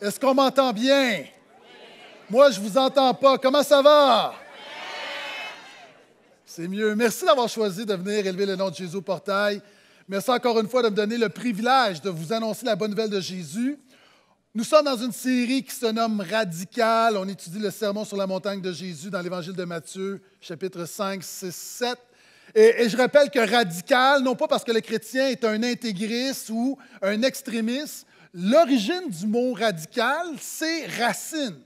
Est-ce qu'on m'entend bien? Moi, je ne vous entends pas. Comment ça va? C'est mieux. Merci d'avoir choisi de venir élever le nom de Jésus au portail. Merci encore une fois de me donner le privilège de vous annoncer la bonne nouvelle de Jésus. Nous sommes dans une série qui se nomme Radical. On étudie le sermon sur la montagne de Jésus dans l'Évangile de Matthieu, chapitre 5, 6, 7. Et, et, je rappelle que radical, non pas parce que le chrétien est un intégriste ou un extrémiste, L'origine du mot radical, c'est racine.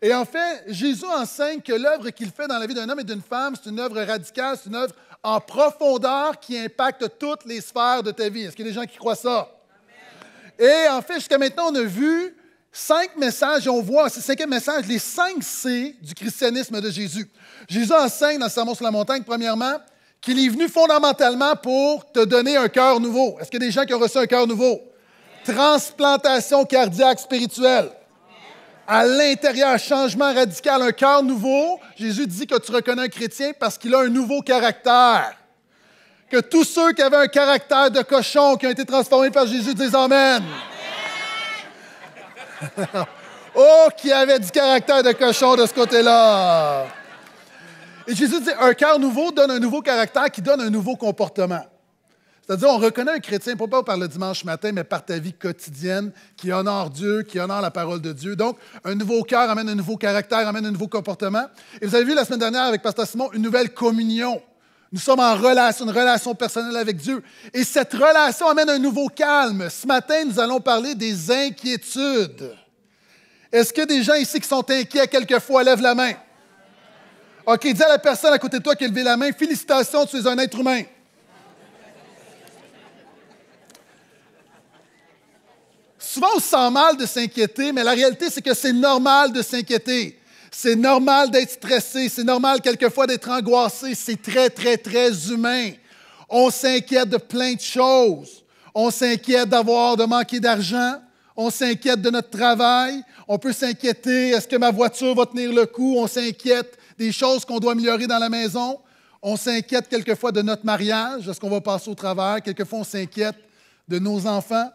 Et en fait, Jésus enseigne que l'œuvre qu'il fait dans la vie d'un homme et d'une femme, c'est une œuvre radicale, c'est une œuvre en profondeur qui impacte toutes les sphères de ta vie. Est-ce qu'il y a des gens qui croient ça? Et en fait, jusqu'à maintenant, on a vu cinq messages, on voit, c'est le cinquième message, les cinq C du christianisme de Jésus. Jésus enseigne dans le Sermon sur la montagne, premièrement, qu'il est venu fondamentalement pour te donner un cœur nouveau. Est-ce qu'il y a des gens qui ont reçu un cœur nouveau? Transplantation cardiaque spirituelle. À l'intérieur, changement radical, un cœur nouveau. Jésus dit que tu reconnais un chrétien parce qu'il a un nouveau caractère. Que tous ceux qui avaient un caractère de cochon, qui ont été transformés par Jésus, disent Amen. oh, qui avait du caractère de cochon de ce côté-là. Et Jésus dit, un cœur nouveau donne un nouveau caractère qui donne un nouveau comportement. C'est-à-dire, on reconnaît un chrétien, pas par le dimanche matin, mais par ta vie quotidienne, qui honore Dieu, qui honore la parole de Dieu. Donc, un nouveau cœur amène un nouveau caractère, amène un nouveau comportement. Et vous avez vu la semaine dernière avec Pasteur Simon, une nouvelle communion. Nous sommes en relation, une relation personnelle avec Dieu. Et cette relation amène un nouveau calme. Ce matin, nous allons parler des inquiétudes. Est-ce que des gens ici qui sont inquiets quelquefois lèvent la main? OK, dis à la personne à côté de toi qui a levé la main, félicitations, tu es un être humain. Souvent, on se sent mal de s'inquiéter, mais la réalité, c'est que c'est normal de s'inquiéter. C'est normal d'être stressé. C'est normal quelquefois d'être angoissé. C'est très, très, très humain. On s'inquiète de plein de choses. On s'inquiète d'avoir, de manquer d'argent. On s'inquiète de notre travail. On peut s'inquiéter, est-ce que ma voiture va tenir le coup? On s'inquiète des choses qu'on doit améliorer dans la maison. On s'inquiète quelquefois de notre mariage, est-ce qu'on va passer au travail? Quelquefois, on s'inquiète de nos enfants.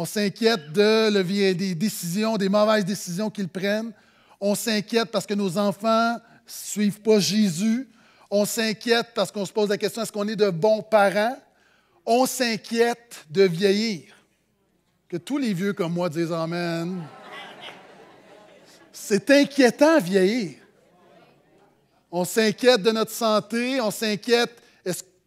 On s'inquiète de des décisions, des mauvaises décisions qu'ils prennent. On s'inquiète parce que nos enfants ne suivent pas Jésus. On s'inquiète parce qu'on se pose la question, est-ce qu'on est de bons parents? On s'inquiète de vieillir. Que tous les vieux comme moi disent Amen. C'est inquiétant vieillir. On s'inquiète de notre santé, on s'inquiète,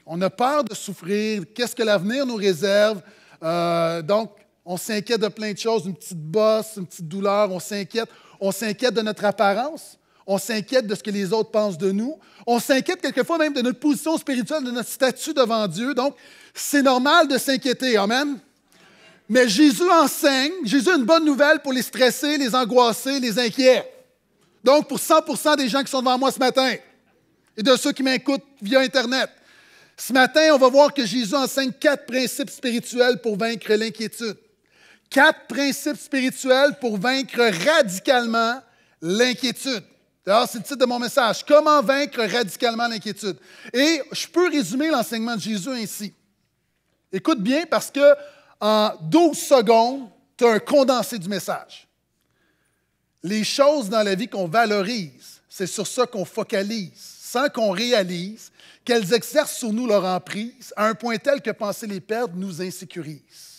on a peur de souffrir, qu'est-ce que l'avenir nous réserve. Euh, donc, on s'inquiète de plein de choses, une petite bosse, une petite douleur, on s'inquiète. On s'inquiète de notre apparence, on s'inquiète de ce que les autres pensent de nous, on s'inquiète quelquefois même de notre position spirituelle, de notre statut devant Dieu. Donc, c'est normal de s'inquiéter. Amen. Mais Jésus enseigne, Jésus a une bonne nouvelle pour les stressés, les angoissés, les inquiets. Donc, pour 100 des gens qui sont devant moi ce matin et de ceux qui m'écoutent via Internet, ce matin, on va voir que Jésus enseigne quatre principes spirituels pour vaincre l'inquiétude. Quatre principes spirituels pour vaincre radicalement l'inquiétude. D'ailleurs, c'est le titre de mon message. Comment vaincre radicalement l'inquiétude? Et je peux résumer l'enseignement de Jésus ainsi. Écoute bien parce que en 12 secondes, tu as un condensé du message. Les choses dans la vie qu'on valorise, c'est sur ça qu'on focalise, sans qu'on réalise qu'elles exercent sur nous leur emprise à un point tel que penser les perdre nous insécurise.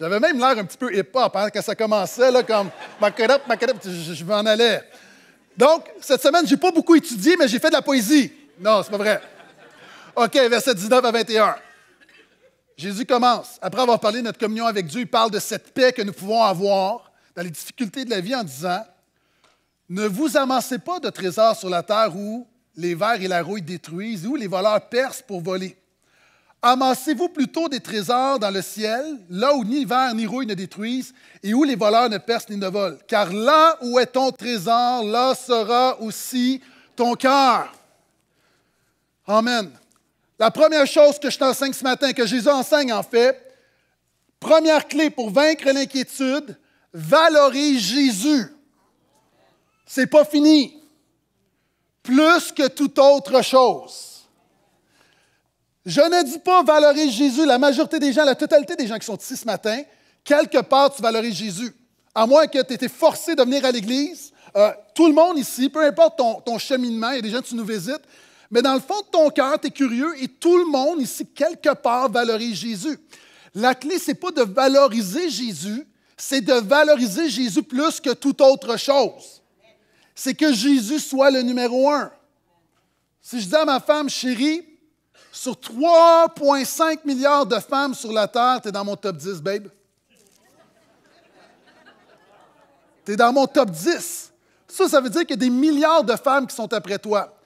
J'avais même l'air un petit peu hip-hop hein, quand ça commençait, là, comme ma Macadop, je, vais m'en allais. Donc, cette semaine, j'ai pas beaucoup étudié, mais j'ai fait de la poésie. Non, c'est pas vrai. OK, verset 19 à 21. Jésus commence. Après avoir parlé de notre communion avec Dieu, il parle de cette paix que nous pouvons avoir dans les difficultés de la vie en disant Ne vous amassez pas de trésors sur la terre où les vers et la rouille détruisent, où les voleurs percent pour voler. Amassez-vous plutôt des trésors dans le ciel, là où ni verre ni rouille ne détruisent, et où les voleurs ne percent ni ne volent. Car là où est ton trésor, là sera aussi ton cœur. Amen. La première chose que je t'enseigne ce matin, que Jésus enseigne en fait, première clé pour vaincre l'inquiétude, valorise Jésus. C'est pas fini. Plus que toute autre chose. Je ne dis pas valoriser Jésus. La majorité des gens, la totalité des gens qui sont ici ce matin, quelque part, tu valorises Jésus. À moins que tu aies été forcé de venir à l'Église, euh, tout le monde ici, peu importe ton, ton cheminement, il y a des gens qui nous visitent, mais dans le fond de ton cœur, tu es curieux et tout le monde ici, quelque part, valorise Jésus. La clé, ce n'est pas de valoriser Jésus, c'est de valoriser Jésus plus que toute autre chose. C'est que Jésus soit le numéro un. Si je dis à ma femme, chérie, sur 3,5 milliards de femmes sur la Terre, tu es dans mon top 10, babe. Tu es dans mon top 10. Ça, ça veut dire qu'il y a des milliards de femmes qui sont après toi.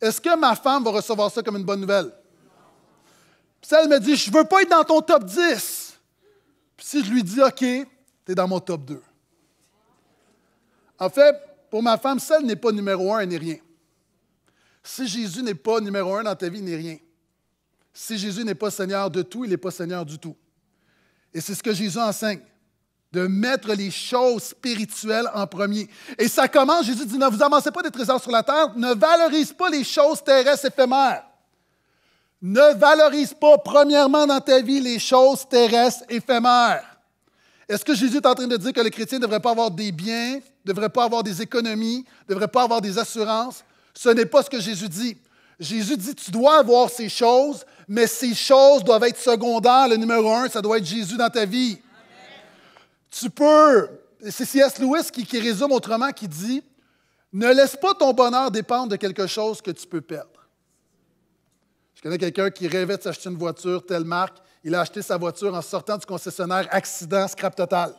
Est-ce que ma femme va recevoir ça comme une bonne nouvelle? Puis elle me dit, je ne veux pas être dans ton top 10. Puis si je lui dis, OK, tu es dans mon top 2. En fait, pour ma femme, celle n'est pas numéro un, elle n'est rien. Si Jésus n'est pas numéro un dans ta vie, il n'est rien si Jésus n'est pas Seigneur de tout, il n'est pas Seigneur du tout. Et c'est ce que Jésus enseigne, de mettre les choses spirituelles en premier. Et ça commence, Jésus dit, ne vous amassez pas des trésors sur la terre, ne valorise pas les choses terrestres éphémères. Ne valorise pas, premièrement, dans ta vie, les choses terrestres éphémères. Est-ce que Jésus est en train de dire que les chrétiens ne devraient pas avoir des biens, ne devraient pas avoir des économies, ne devraient pas avoir des assurances? Ce n'est pas ce que Jésus dit. Jésus dit, tu dois avoir ces choses, mais ces choses doivent être secondaires. Le numéro un, ça doit être Jésus dans ta vie. Tu peux, c'est C.S. Lewis qui, qui résume autrement, qui dit, ne laisse pas ton bonheur dépendre de quelque chose que tu peux perdre. Je connais quelqu'un qui rêvait de s'acheter une voiture, telle marque. Il a acheté sa voiture en sortant du concessionnaire, accident, scrap total.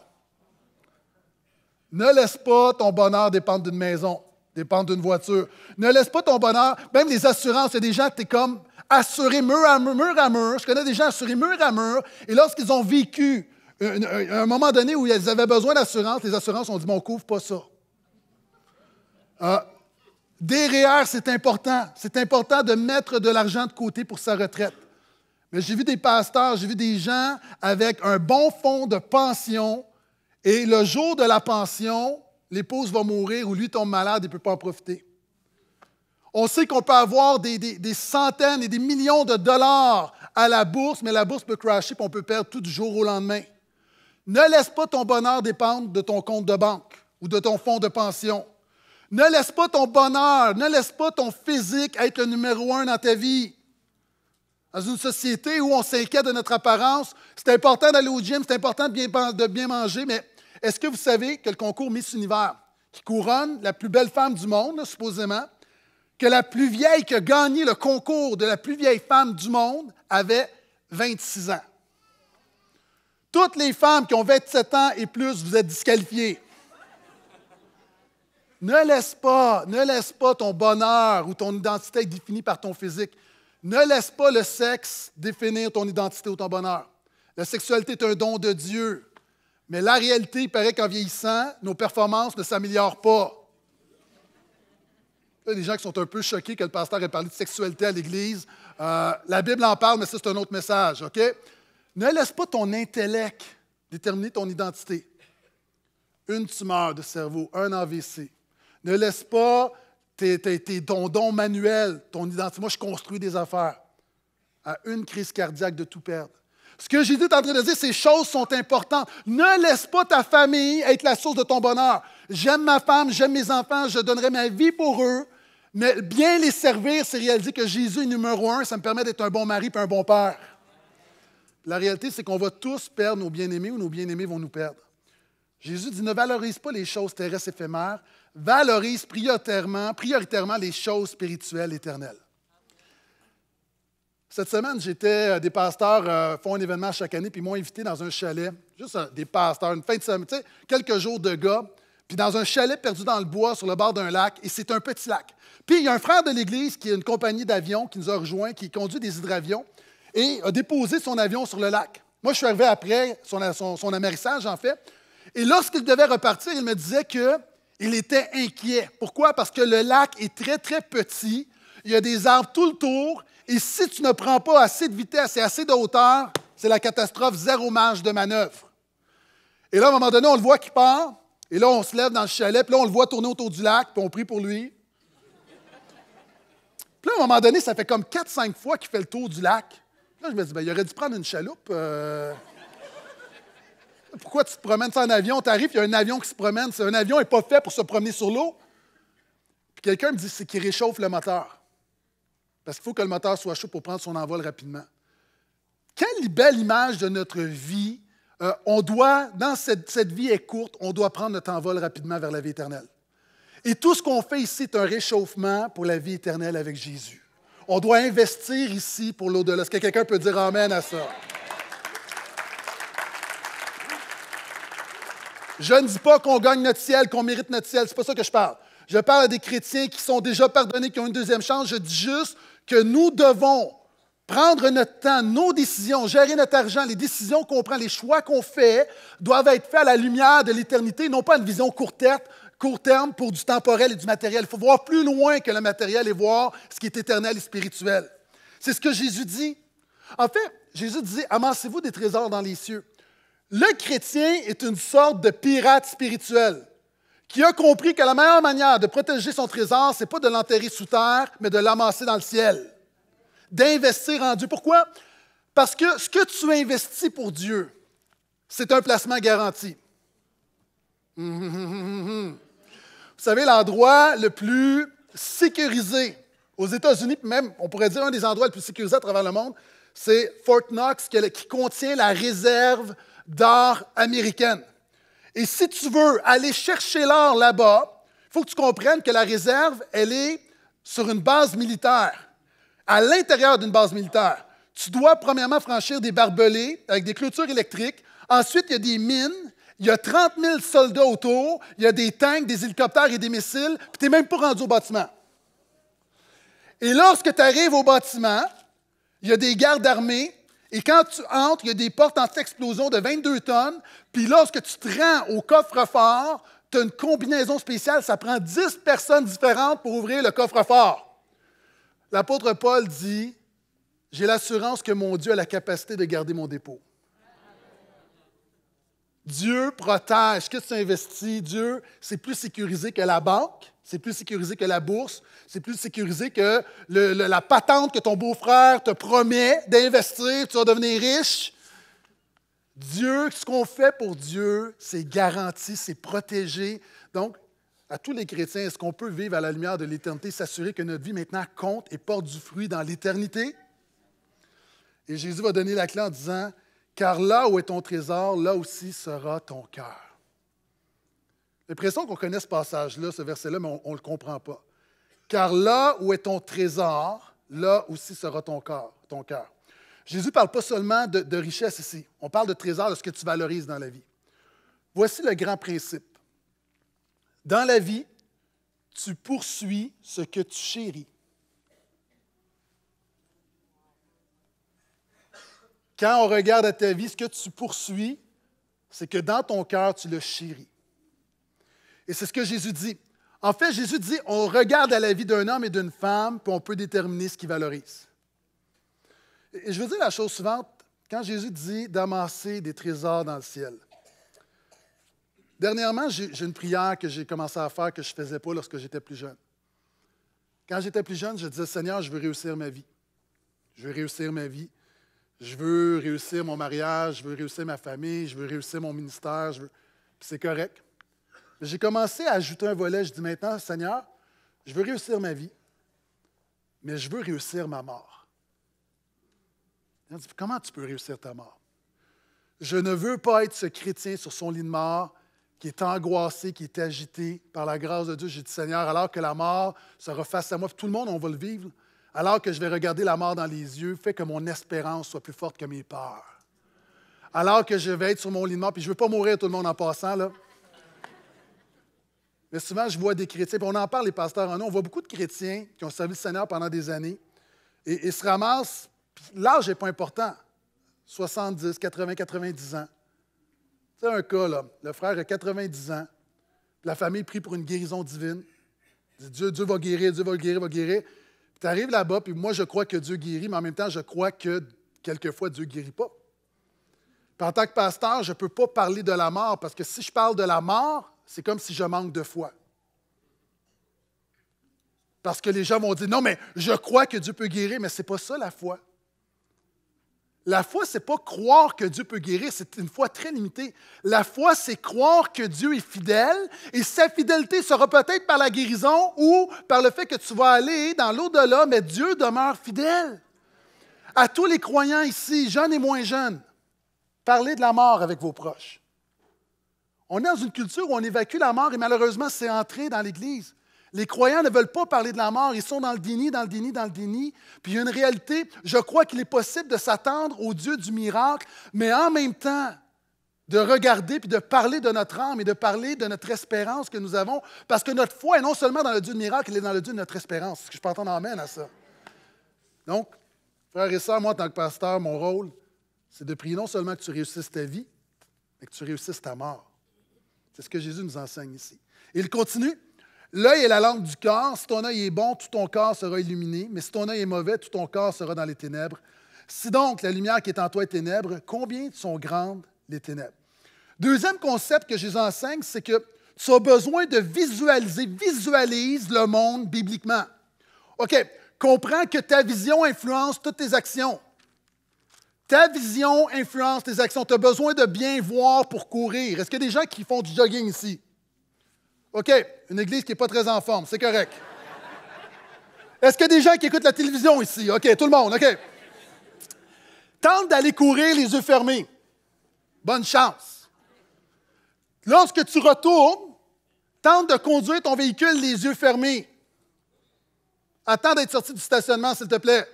Ne laisse pas ton bonheur dépendre d'une maison dépendre d'une voiture. Ne laisse pas ton bonheur, même les assurances, il y a des gens, tu es comme assuré mur à mur, à mur. Je connais des gens assurés mur à mur, et lorsqu'ils ont vécu un, moment donné où ils avaient besoin d'assurance, les assurances ont dit, bon, couvre pas ça. Ah, Derrière, c'est important. C'est important de mettre de l'argent de côté pour sa retraite. Mais j'ai vu des pasteurs, j'ai vu des gens avec un bon fonds de pension et le jour de la pension, l'épouse va mourir ou lui tombe malade et ne peut pas en profiter. On sait qu'on peut avoir des, centaines et des millions de dollars à la bourse, mais la bourse peut crasher et on peut perdre tout du jour au lendemain. Ne laisse pas ton bonheur dépendre de ton compte de banque ou de ton fonds de pension. Ne laisse pas ton bonheur, ne laisse pas ton physique être le numéro un dans ta vie. Dans une société où on s'inquiète de notre apparence, c'est important d'aller au gym, c'est important de bien manger, mais est-ce que vous savez que le concours Miss Univers, qui couronne la plus belle femme du monde, supposément, que la plus vieille qui a gagné le concours de la plus vieille femme du monde avait 26 ans? Toutes les femmes qui ont 27 ans et plus, vous êtes disqualifiées. Ne laisse pas, ne laisse pas ton bonheur ou ton identité être définie par ton physique. Ne laisse pas le sexe définir ton identité ou ton bonheur. La sexualité est un don de Dieu. Mais la réalité, il paraît qu'en vieillissant, nos performances ne s'améliorent pas. Il y a des gens qui sont un peu choqués que le pasteur ait parlé de sexualité à l'Église. Euh, la Bible en parle, mais ça, c'est un autre message, OK? Ne laisse pas ton intellect déterminer ton identité. Une tumeur de cerveau, un AVC. Ne laisse pas tes, tes, tes dondons manuels, ton identité. Moi, je construis des affaires. À une crise cardiaque de tout perdre. Ce que Jésus est en train de dire, ces choses sont importantes. Ne laisse pas ta famille être la source de ton bonheur. J'aime ma femme, j'aime mes enfants, je donnerai ma vie pour eux. Mais bien les servir, c'est réaliser que Jésus est numéro un. Ça me permet d'être un bon mari et un bon père. La réalité, c'est qu'on va tous perdre nos bien-aimés ou nos bien-aimés vont nous perdre. Jésus dit ne valorise pas les choses terrestres éphémères, valorise prioritairement, prioritairement les choses spirituelles éternelles. Cette semaine, j'étais, euh, des pasteurs euh, font un événement chaque année, puis m'ont invité dans un chalet, juste euh, des pasteurs, une fin de semaine, tu sais, quelques jours de gars, puis dans un chalet perdu dans le bois, sur le bord d'un lac, et c'est un petit lac. Puis il y a un frère de l'Église qui a une compagnie d'avions qui nous a rejoints, qui conduit des hydravions, et a déposé son avion sur le lac. Moi, je suis arrivé après son, son, en fait, et lorsqu'il devait repartir, il me disait qu'il était inquiet. Pourquoi? Parce que le lac est très, très petit, il y a des arbres tout le tour, et si tu ne prends pas assez de vitesse et assez de hauteur, c'est la catastrophe, zéro marge de manœuvre. Et là, à un moment donné, on le voit qui part, et là, on se lève dans le chalet, puis là, on le voit tourner autour du lac, puis on prie pour lui. Puis là, à un moment donné, ça fait comme 4-5 fois qu'il fait le tour du lac. Là, je me dis, ben, il aurait dû prendre une chaloupe. Euh. Pourquoi tu te promènes sans un avion? arrives, il y a un avion qui se promène. Un avion n'est pas fait pour se promener sur l'eau. Puis quelqu'un me dit, c'est qu'il réchauffe le moteur. Parce qu'il faut que le moteur soit chaud pour prendre son envol rapidement. Quelle belle image de notre vie. Euh, on doit, dans cette, cette vie est courte, on doit prendre notre envol rapidement vers la vie éternelle. Et tout ce qu'on fait ici est un réchauffement pour la vie éternelle avec Jésus. On doit investir ici pour l'au-delà. Est-ce que quelqu'un peut dire Amen à ça? Je ne dis pas qu'on gagne notre ciel, qu'on mérite notre ciel. C'est pas ça que je parle. Je parle à des chrétiens qui sont déjà pardonnés, qui ont une deuxième chance. Je dis juste que nous devons prendre notre temps, nos décisions, gérer notre argent, les décisions qu'on prend, les choix qu'on fait, doivent être faits à la lumière de l'éternité, non pas une vision court terme, court terme pour du temporel et du matériel. Il faut voir plus loin que le matériel et voir ce qui est éternel et spirituel. C'est ce que Jésus dit. En fait, Jésus dit, amassez-vous des trésors dans les cieux. Le chrétien est une sorte de pirate spirituel qui a compris que la meilleure manière de protéger son trésor, c'est pas de l'enterrer sous terre, mais de l'amasser dans le ciel, d'investir en Dieu. Pourquoi? Parce que ce que tu investis pour Dieu, c'est un placement garanti. Vous savez, l'endroit le plus sécurisé aux États-Unis, même, on pourrait dire un des endroits les plus sécurisés à travers le monde, c'est Fort Knox, qui contient la réserve d'or américaine. Et si tu veux aller chercher l'or là-bas, il faut que tu comprennes que la réserve, elle est sur une base militaire, à l'intérieur d'une base militaire. Tu dois premièrement franchir des barbelés avec des clôtures électriques. Ensuite, il y a des mines. Il y a 30 000 soldats autour. Il y a des tanks, des hélicoptères et des missiles. Puis tu n'es même pas rendu au bâtiment. Et lorsque tu arrives au bâtiment, il y a des gardes armés et quand tu entres, il y a des portes en explosion de 22 tonnes. Puis lorsque tu te rends au coffre-fort, tu as une combinaison spéciale. Ça prend 10 personnes différentes pour ouvrir le coffre-fort. L'apôtre Paul dit J'ai l'assurance que mon Dieu a la capacité de garder mon dépôt. Dieu protège. Que tu investis, Dieu, c'est plus sécurisé que la banque, c'est plus sécurisé que la bourse, c'est plus sécurisé que la patente que ton beau-frère te promet d'investir, tu vas devenir riche. Dieu, ce qu'on fait pour Dieu, c'est garanti, c'est protégé. Donc, à tous les chrétiens, est-ce qu'on peut vivre à la lumière de l'éternité, s'assurer que notre vie maintenant compte et porte du fruit dans l'éternité? Et Jésus va donner la clé en disant, car là où est ton trésor, là aussi sera ton cœur. L'impression qu'on connaît ce passage-là, ce verset-là, mais on ne le comprend pas car là où est ton trésor, là aussi sera ton ton cœur. Jésus parle pas seulement de, de, richesse ici. On parle de trésor, de ce que tu valorises dans la vie. Voici le grand principe. Dans la vie, tu poursuis ce que tu chéris. Quand on regarde à ta vie, ce que tu poursuis, c'est que dans ton cœur, tu le chéris. Et c'est ce que Jésus dit. En fait, Jésus dit, on regarde à la vie d'un homme et d'une femme, puis on peut déterminer ce qui valorise. Et je veux dire la chose suivante, quand Jésus dit d'amasser des trésors dans le ciel. Dernièrement, j'ai une prière que j'ai commencé à faire que je ne faisais pas lorsque j'étais plus jeune. Quand j'étais plus jeune, je disais, Seigneur, je veux réussir ma vie. Je veux réussir ma vie. Je veux réussir mon mariage, je veux réussir ma famille, je veux réussir mon ministère. C'est correct j'ai commencé à ajouter un volet. Je dis maintenant, Seigneur, je veux réussir ma vie, mais je veux réussir ma mort. comment tu peux réussir ta mort? Je ne veux pas être ce chrétien sur son lit de mort qui est angoissé, qui est agité par la grâce de Dieu. J'ai dit, Seigneur, alors que la mort sera face à moi, tout le monde, on va le vivre, alors que je vais regarder la mort dans les yeux, fais que mon espérance soit plus forte que mes peurs. Alors que je vais être sur mon lit de mort, puis je ne veux pas mourir tout le monde en passant, là. Mais souvent, je vois des chrétiens, on en parle, les pasteurs en on voit beaucoup de chrétiens qui ont servi le Seigneur pendant des années et, ils se ramassent, l'âge n'est pas important, 70, 80, 90 ans. C'est un cas, là, le frère a 90 ans, la famille prie pour une guérison divine. Dieu, Dieu va guérir, Dieu va guérir, va guérir. Puis tu arrives là-bas, puis moi, je crois que Dieu guérit, mais en même temps, je crois que quelquefois, Dieu ne guérit pas. Puis en tant que pasteur, je ne peux pas parler de la mort, parce que si je parle de la mort, c'est comme si je manque de foi. Parce que les gens vont dire, non, mais je crois que Dieu peut guérir, mais ce n'est pas ça la foi. La foi, ce n'est pas croire que Dieu peut guérir, c'est une foi très limitée. La foi, c'est croire que Dieu est fidèle et sa fidélité sera peut-être par la guérison ou par le fait que tu vas aller dans l'au-delà, mais Dieu demeure fidèle. À tous les croyants ici, jeunes et moins jeunes, parlez de la mort avec vos proches. On est dans une culture où on évacue la mort et malheureusement, c'est entré dans l'Église. Les croyants ne veulent pas parler de la mort, ils sont dans le déni, dans le déni, dans le déni. Puis il y a une réalité, je crois qu'il est possible de s'attendre au Dieu du miracle, mais en même temps, de regarder puis de parler de notre âme et de parler de notre espérance que nous avons, parce que notre foi est non seulement dans le Dieu du miracle, elle est dans le Dieu de notre espérance. Ce que je peux entendre amène à ça. Donc, frère et sœurs, moi, en tant que pasteur, mon rôle, c'est de prier non seulement que tu réussisses ta vie, mais que tu réussisses ta mort. C'est ce que Jésus nous enseigne ici. Il continue. L'œil est la langue du corps. Si ton œil est bon, tout ton corps sera illuminé, mais si ton œil est mauvais, tout ton corps sera dans les ténèbres. Si donc la lumière qui est en toi est ténèbres, combien sont grandes les ténèbres? Deuxième concept que Jésus enseigne, c'est que tu as besoin de visualiser, visualise le monde bibliquement. OK, comprends que ta vision influence toutes tes actions. Ta vision influence tes actions. Tu as besoin de bien voir pour courir. Est-ce qu'il y a des gens qui font du jogging ici? OK, une église qui n'est pas très en forme, c'est correct. Est-ce qu'il y a des gens qui écoutent la télévision ici? OK, tout le monde, OK. Tente d'aller courir les yeux fermés. Bonne chance. Lorsque tu retournes, tente de conduire ton véhicule les yeux fermés. Attends d'être sorti du stationnement, s'il te plaît.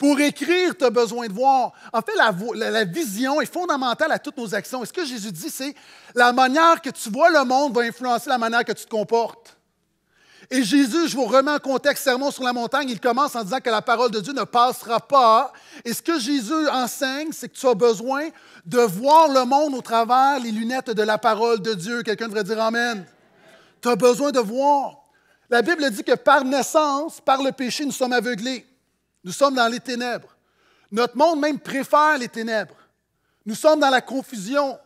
Pour écrire, tu as besoin de voir. En fait, la, vision est fondamentale à toutes nos actions. Et ce que Jésus dit, c'est la manière que tu vois le monde va influencer la manière que tu te comportes. Et Jésus, je vous remets en contexte, Sermon sur la montagne, il commence en disant que la parole de Dieu ne passera pas. Et ce que Jésus enseigne, c'est que tu as besoin de voir le monde au travers les lunettes de la parole de Dieu. Quelqu'un devrait dire Amen. Tu as besoin de voir. La Bible dit que par naissance, par le péché, nous sommes aveuglés. Nous sommes dans les ténèbres. Notre monde même préfère les ténèbres. Nous sommes dans la confusion.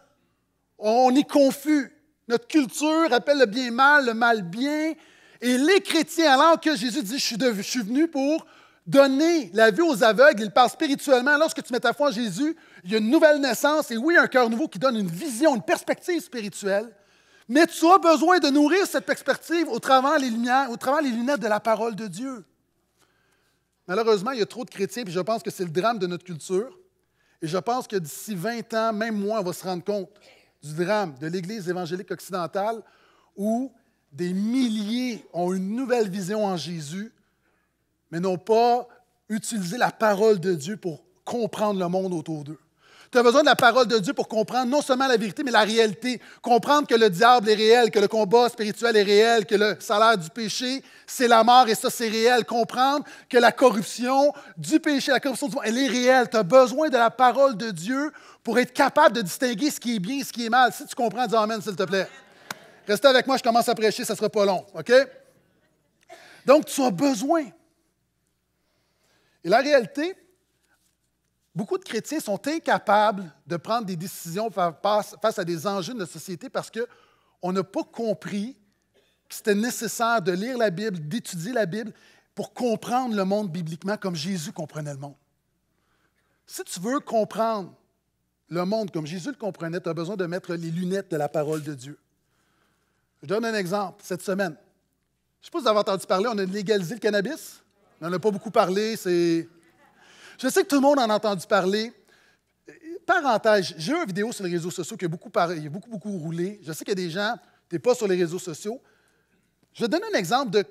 On est confus. Notre culture appelle le bien mal, le mal bien. Et les chrétiens, alors que Jésus dit, je suis, venu pour donner la vue aux aveugles, il parle spirituellement. Lorsque tu mets ta foi en Jésus, il y a une nouvelle naissance et oui, un cœur nouveau qui donne une vision, une perspective spirituelle. Mais tu as besoin de nourrir cette perspective au travers des lumières, au travers les lunettes de la parole de Dieu. Malheureusement, il y a trop de chrétiens, puis je pense que c'est le drame de notre culture. Et je pense que d'ici 20 ans, même moi, on va se rendre compte du drame de l'Église évangélique occidentale où des milliers ont une nouvelle vision en Jésus, mais n'ont pas utilisé la parole de Dieu pour comprendre le monde autour d'eux. Tu as besoin de la parole de Dieu pour comprendre non seulement la vérité, mais la réalité. Comprendre que le diable est réel, que le combat spirituel est réel, que le salaire du péché, c'est la mort et ça, c'est réel. Comprendre que la corruption du péché, la corruption du monde, elle est réelle. Tu as besoin de la parole de Dieu pour être capable de distinguer ce qui est bien et ce qui est mal. Si tu comprends, dis Amen, s'il te plaît. Restez avec moi, je commence à prêcher, ça ne sera pas long. OK? Donc, tu as besoin. Et la réalité, Beaucoup de chrétiens sont incapables de prendre des décisions face à des enjeux de notre société parce qu'on n'a pas compris que c'était nécessaire de lire la Bible, d'étudier la Bible pour comprendre le monde bibliquement comme Jésus comprenait le monde. Si tu veux comprendre le monde comme Jésus le comprenait, tu as besoin de mettre les lunettes de la parole de Dieu. Je donne un exemple cette semaine. Je ne sais pas si vous avez entendu parler, on a légalisé le cannabis. On n'en a pas beaucoup parlé, c'est je sais que tout le monde en a entendu parler. Parenthèse, j'ai eu une vidéo sur les réseaux sociaux qui a beaucoup, beaucoup, beaucoup roulé. Je sais qu'il y a des gens, tu n'es pas sur les réseaux sociaux. Je vais donner un exemple de.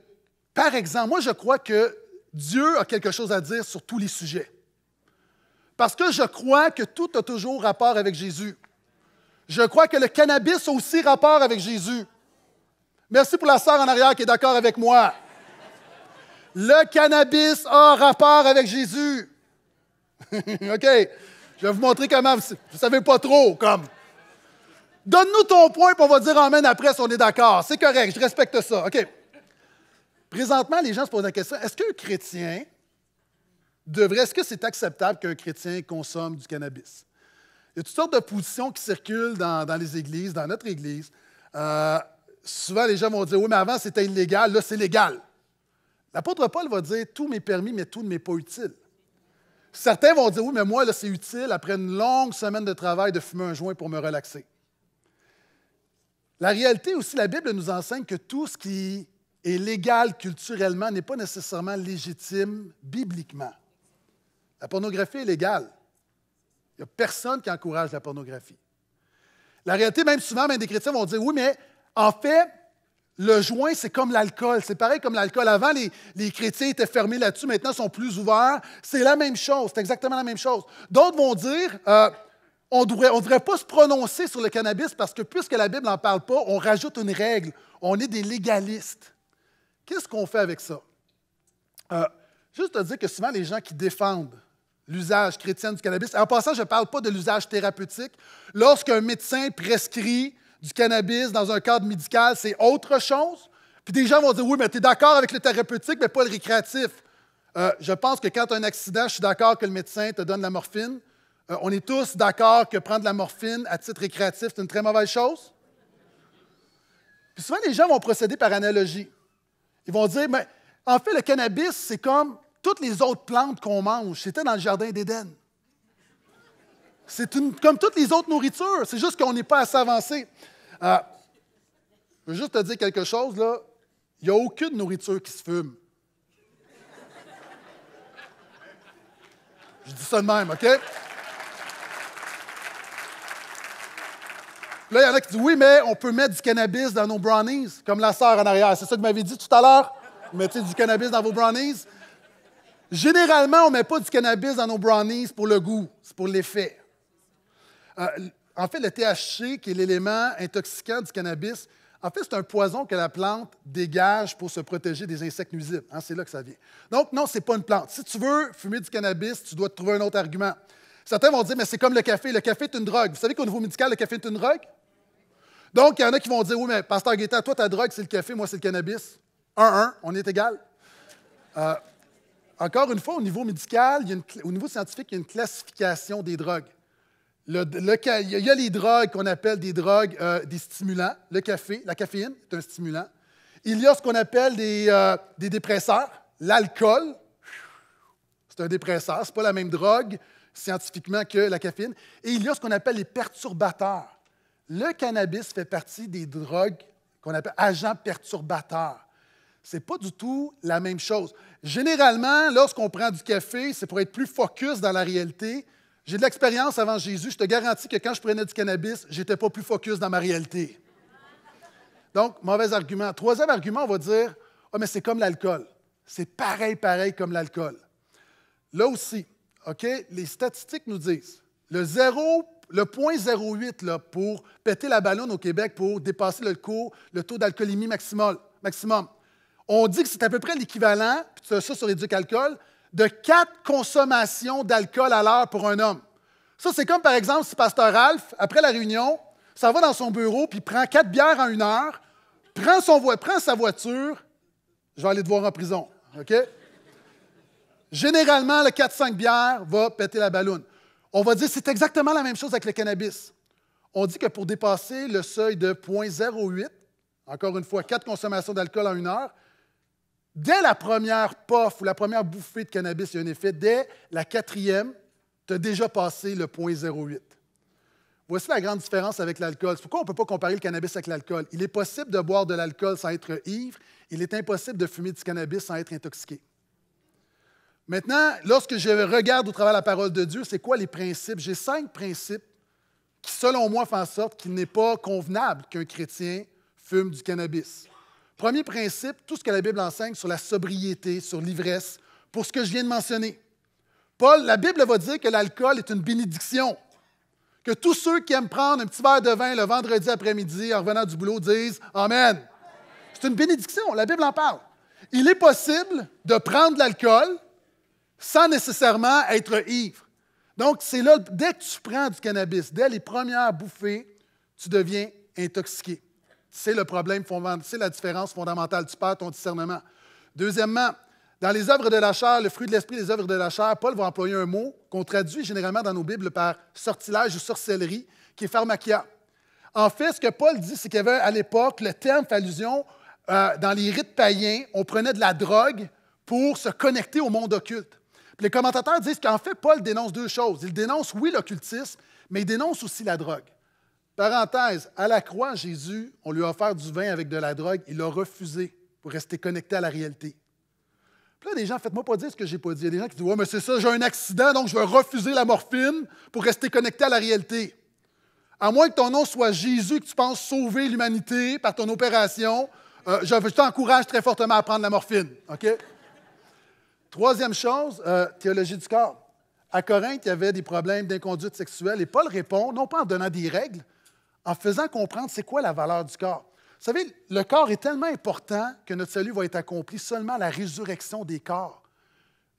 Par exemple, moi, je crois que Dieu a quelque chose à dire sur tous les sujets. Parce que je crois que tout a toujours rapport avec Jésus. Je crois que le cannabis a aussi rapport avec Jésus. Merci pour la sœur en arrière qui est d'accord avec moi. Le cannabis a rapport avec Jésus. OK? Je vais vous montrer comment. Vous ne savez pas trop, comme. Donne-nous ton point, puis on va dire Amen après si on est d'accord. C'est correct, je respecte ça. OK. Présentement, les gens se posent la question est-ce qu'un chrétien devrait. Est-ce que c'est acceptable qu'un chrétien consomme du cannabis? Il y a toutes sortes de positions qui circulent dans, les églises, dans notre église. Euh, souvent, les gens vont dire Oui, mais avant, c'était illégal, là, c'est légal. L'apôtre Paul va dire Tout m'est permis, mais tout ne m'est pas utile. Certains vont dire, oui, mais moi, c'est utile après une longue semaine de travail de fumer un joint pour me relaxer. La réalité aussi, la Bible nous enseigne que tout ce qui est légal culturellement n'est pas nécessairement légitime bibliquement. La pornographie est légale. Il n'y a personne qui encourage la pornographie. La réalité, même souvent, même des chrétiens vont dire, oui, mais en fait, le joint, c'est comme l'alcool. C'est pareil comme l'alcool. Avant, les, chrétiens étaient fermés là-dessus. Maintenant, ils sont plus ouverts. C'est la même chose. C'est exactement la même chose. D'autres vont dire euh, on ne devrait, pas se prononcer sur le cannabis parce que puisque la Bible n'en parle pas, on rajoute une règle. On est des légalistes. Qu'est-ce qu'on fait avec ça? Euh, juste te dire que souvent, les gens qui défendent l'usage chrétien du cannabis, en passant, je ne parle pas de l'usage thérapeutique. Lorsqu'un médecin prescrit du cannabis dans un cadre médical, c'est autre chose. Puis des gens vont dire, oui, mais tu es d'accord avec le thérapeutique, mais pas le récréatif. Euh, je pense que quand tu as un accident, je suis d'accord que le médecin te donne la morphine. Euh, on est tous d'accord que prendre de la morphine à titre récréatif, c'est une très mauvaise chose. Puis souvent, les gens vont procéder par analogie. Ils vont dire, mais en fait, le cannabis, c'est comme toutes les autres plantes qu'on mange. C'était dans le jardin d'Éden. C'est comme toutes les autres nourritures, c'est juste qu'on n'est pas assez avancé. Euh, je veux juste te dire quelque chose, là. Il n'y a aucune nourriture qui se fume. Je dis ça de même, OK? Là, il y en a qui disent oui, mais on peut mettre du cannabis dans nos brownies, comme la sœur en arrière. C'est ça que vous m'avez dit tout à l'heure? Vous mettez du cannabis dans vos brownies? Généralement, on ne met pas du cannabis dans nos brownies pour le goût, c'est pour l'effet. Euh, en fait, le THC, qui est l'élément intoxicant du cannabis, en fait, c'est un poison que la plante dégage pour se protéger des insectes nuisibles. Hein, c'est là que ça vient. Donc, non, ce n'est pas une plante. Si tu veux fumer du cannabis, tu dois te trouver un autre argument. Certains vont dire, mais c'est comme le café. Le café est une drogue. Vous savez qu'au niveau médical, le café est une drogue? Donc, il y en a qui vont dire, oui, mais Pasteur Guetta, toi, ta drogue, c'est le café, moi, c'est le cannabis. Un, un, on est égal. Euh, encore une fois, au niveau médical, au niveau scientifique, il y a une classification des drogues il y a les drogues qu'on appelle des drogues, euh, des stimulants. Le café, la caféine est un stimulant. Il y a ce qu'on appelle des, euh, des dépresseurs. L'alcool, c'est un dépresseur. Ce n'est pas la même drogue scientifiquement que la caféine. Et il y a ce qu'on appelle les perturbateurs. Le cannabis fait partie des drogues qu'on appelle agents perturbateurs. Ce n'est pas du tout la même chose. Généralement, lorsqu'on prend du café, c'est pour être plus focus dans la réalité j'ai de l'expérience avant Jésus. Je te garantis que quand je prenais du cannabis, je n'étais pas plus focus dans ma réalité. Donc, mauvais argument. Troisième argument, on va dire Ah, oh, mais c'est comme l'alcool. C'est pareil, pareil comme l'alcool. Là aussi, OK, les statistiques nous disent le 0, le 0.08 là, pour péter la ballonne au Québec pour dépasser le, taux d'alcoolémie maximum. On dit que c'est à peu près l'équivalent, puis tu as ça sur Éduc Alcool, de quatre consommations d'alcool à l'heure pour un homme. Ça, c'est comme par exemple si Pasteur Ralph, après la réunion, ça va dans son bureau puis prend quatre bières en une heure, prend, son prend sa voiture, je vais aller te voir en prison. OK? Généralement, le 4-5 bières va péter la balloune. On va dire c'est exactement la même chose avec le cannabis. On dit que pour dépasser le seuil de 0.08, encore une fois, quatre consommations d'alcool en une heure, Dès la première pof ou la première bouffée de cannabis, il y a un effet. Dès la quatrième, tu as déjà passé le point 0,8. Voici la grande différence avec l'alcool. Pourquoi on ne peut pas comparer le cannabis avec l'alcool? Il est possible de boire de l'alcool sans être ivre. Il est impossible de fumer du cannabis sans être intoxiqué. Maintenant, lorsque je regarde au travers la parole de Dieu, c'est quoi les principes? J'ai cinq principes qui, selon moi, font en sorte qu'il n'est pas convenable qu'un chrétien fume du cannabis. Premier principe, tout ce que la Bible enseigne sur la sobriété, sur l'ivresse, pour ce que je viens de mentionner. Paul, la Bible va dire que l'alcool est une bénédiction. Que tous ceux qui aiment prendre un petit verre de vin le vendredi après-midi en revenant du boulot disent Amen. C'est une bénédiction, la Bible en parle. Il est possible de prendre de l'alcool sans nécessairement être ivre. Donc, c'est là, dès que tu prends du cannabis, dès les premières bouffées, tu deviens intoxiqué. C'est le problème fondamental, c'est la différence fondamentale. Tu perds ton discernement. Deuxièmement, dans les œuvres de la chair, le fruit de l'esprit, les œuvres de la chair, Paul va employer un mot qu'on traduit généralement dans nos Bibles par sortilège ou sorcellerie, qui est pharmacia. En fait, ce que Paul dit, c'est qu'il à l'époque, le terme fait allusion, euh, dans les rites païens, on prenait de la drogue pour se connecter au monde occulte. les commentateurs disent qu'en fait, Paul dénonce deux choses. Il dénonce, oui, l'occultisme, mais il dénonce aussi la drogue. Parenthèse, à la croix, Jésus, on lui a offert du vin avec de la drogue, il a refusé pour rester connecté à la réalité. Puis là, des gens, faites-moi pas dire ce que j'ai pas dit. Il y a des gens qui disent oui, mais c'est ça, j'ai un accident, donc je vais refuser la morphine pour rester connecté à la réalité. À moins que ton nom soit Jésus, que tu penses sauver l'humanité par ton opération, euh, je, t'encourage très fortement à prendre la morphine. OK? Troisième chose, euh, théologie du corps. À Corinthe, il y avait des problèmes d'inconduite sexuelle et Paul répond, non pas en donnant des règles, en faisant comprendre c'est quoi la valeur du corps. Vous savez, le corps est tellement important que notre salut va être accompli seulement à la résurrection des corps.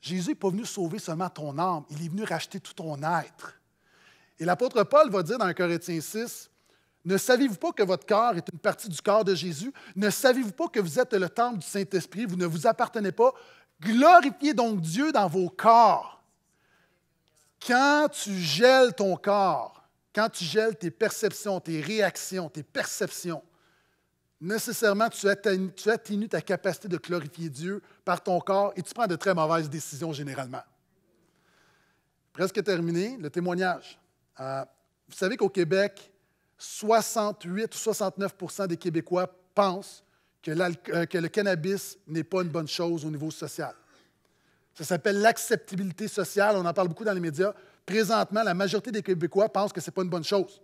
Jésus n'est pas venu sauver seulement ton âme, il est venu racheter tout ton être. Et l'apôtre Paul va dire dans 1 Corinthiens 6, ne savez-vous pas que votre corps est une partie du corps de Jésus? Ne savez-vous pas que vous êtes le temple du Saint-Esprit? Vous ne vous appartenez pas? Glorifiez donc Dieu dans vos corps. Quand tu gèles ton corps, quand tu gèles tes perceptions, tes réactions, tes perceptions, nécessairement, tu atténues, ta capacité de glorifier Dieu par ton corps et tu prends de très mauvaises décisions généralement. Presque terminé, le témoignage. Euh, vous savez qu'au Québec, 68 ou 69 des Québécois pensent que, euh, que le cannabis n'est pas une bonne chose au niveau social. Ça s'appelle l'acceptabilité sociale, on en parle beaucoup dans les médias présentement, la majorité des Québécois pensent que ce n'est pas une bonne chose.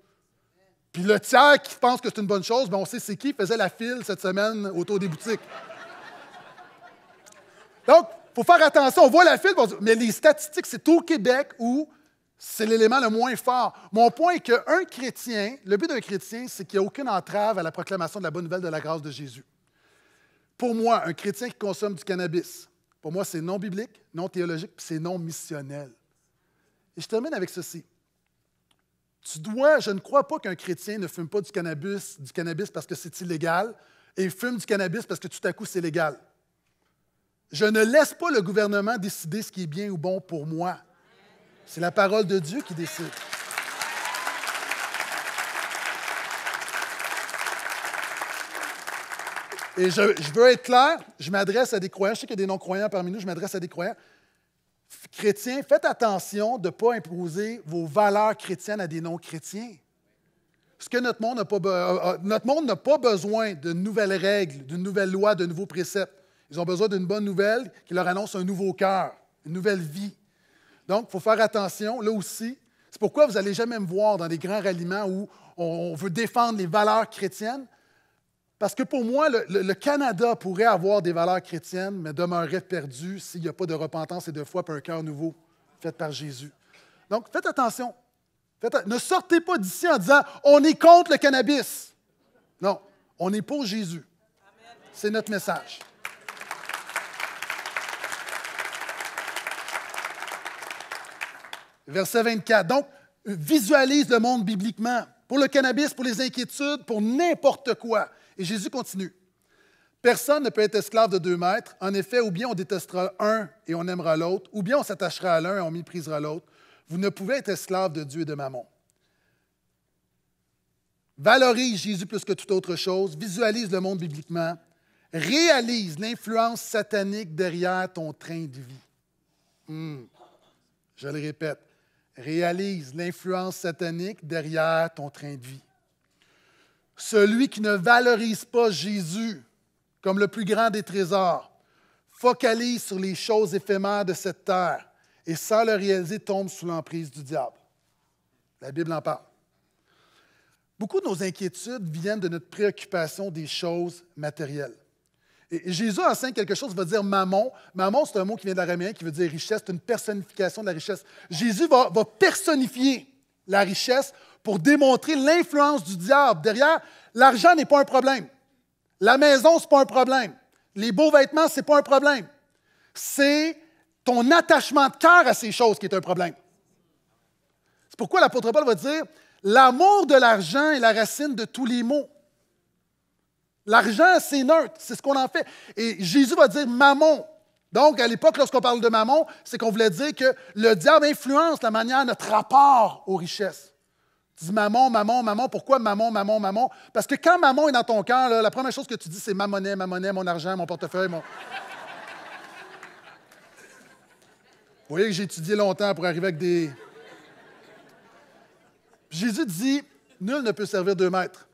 Puis le tiers qui pense que c'est une bonne chose, ben on sait c'est qui faisait la file cette semaine autour des boutiques. Donc, il faut faire attention. On voit la file, mais les statistiques, c'est au Québec où c'est l'élément le moins fort. Mon point est qu'un chrétien, le but d'un chrétien, c'est qu'il n'y a aucune entrave à la proclamation de la bonne nouvelle de la grâce de Jésus. Pour moi, un chrétien qui consomme du cannabis, pour moi, c'est non biblique, non théologique, c'est non missionnel. Et je termine avec ceci. Tu dois, je ne crois pas qu'un chrétien ne fume pas du cannabis, du cannabis parce que c'est illégal et fume du cannabis parce que tout à coup c'est légal. Je ne laisse pas le gouvernement décider ce qui est bien ou bon pour moi. C'est la parole de Dieu qui décide. Et je, je, veux être clair, je m'adresse à des croyants, je sais qu'il y a des non-croyants parmi nous, je m'adresse à des croyants chrétiens, faites attention de ne pas imposer vos valeurs chrétiennes à des non-chrétiens. Parce que notre monde n'a pas, euh, euh, pas, besoin de nouvelles règles, d'une nouvelle loi, de nouveaux préceptes. Ils ont besoin d'une bonne nouvelle qui leur annonce un nouveau cœur, une nouvelle vie. Donc, il faut faire attention, là aussi. C'est pourquoi vous n'allez jamais me voir dans des grands ralliements où on veut défendre les valeurs chrétiennes, parce que pour moi, le, Canada pourrait avoir des valeurs chrétiennes, mais demeurerait perdu s'il n'y a pas de repentance et de foi pour un cœur nouveau fait par Jésus. Donc, faites attention. ne sortez pas d'ici en disant on est contre le cannabis. Non, on est pour Jésus. C'est notre message. Verset 24. Donc, visualise le monde bibliquement. Pour le cannabis, pour les inquiétudes, pour n'importe quoi. Et Jésus continue. Personne ne peut être esclave de deux maîtres. En effet, ou bien on détestera un et on aimera l'autre, ou bien on s'attachera à l'un et on méprisera l'autre. Vous ne pouvez être esclave de Dieu et de Mammon. Valorise Jésus plus que toute autre chose, visualise le monde bibliquement, réalise l'influence satanique derrière ton train de vie. Hmm. je le répète, réalise l'influence satanique derrière ton train de vie. Celui qui ne valorise pas Jésus comme le plus grand des trésors focalise sur les choses éphémères de cette terre et sans le réaliser tombe sous l'emprise du diable. La Bible en parle. Beaucoup de nos inquiétudes viennent de notre préoccupation des choses matérielles. Et Jésus enseigne quelque chose, il va dire mammon. Mammon, c'est un mot qui vient de l'araméen, qui veut dire richesse, c'est une personnification de la richesse. Jésus va, va, personnifier la richesse pour démontrer l'influence du diable derrière. L'argent n'est pas un problème. La maison, ce n'est pas un problème. Les beaux vêtements, ce n'est pas un problème. C'est ton attachement de cœur à ces choses qui est un problème. C'est pourquoi l'apôtre Paul va dire, l'amour de l'argent est la racine de tous les maux. L'argent, c'est neutre, c'est ce qu'on en fait. Et Jésus va dire mammon. Donc, à l'époque, lorsqu'on parle de mammon, c'est qu'on voulait dire que le diable influence la manière, notre rapport aux richesses dis maman, maman, maman. Pourquoi maman, maman, maman? Parce que quand maman est dans ton cœur, la première chose que tu dis, c'est ma monnaie, ma monnaie, mon argent, mon portefeuille, mon. Vous voyez que j'ai étudié longtemps pour arriver avec des. Jésus dit Nul ne peut servir deux maîtres.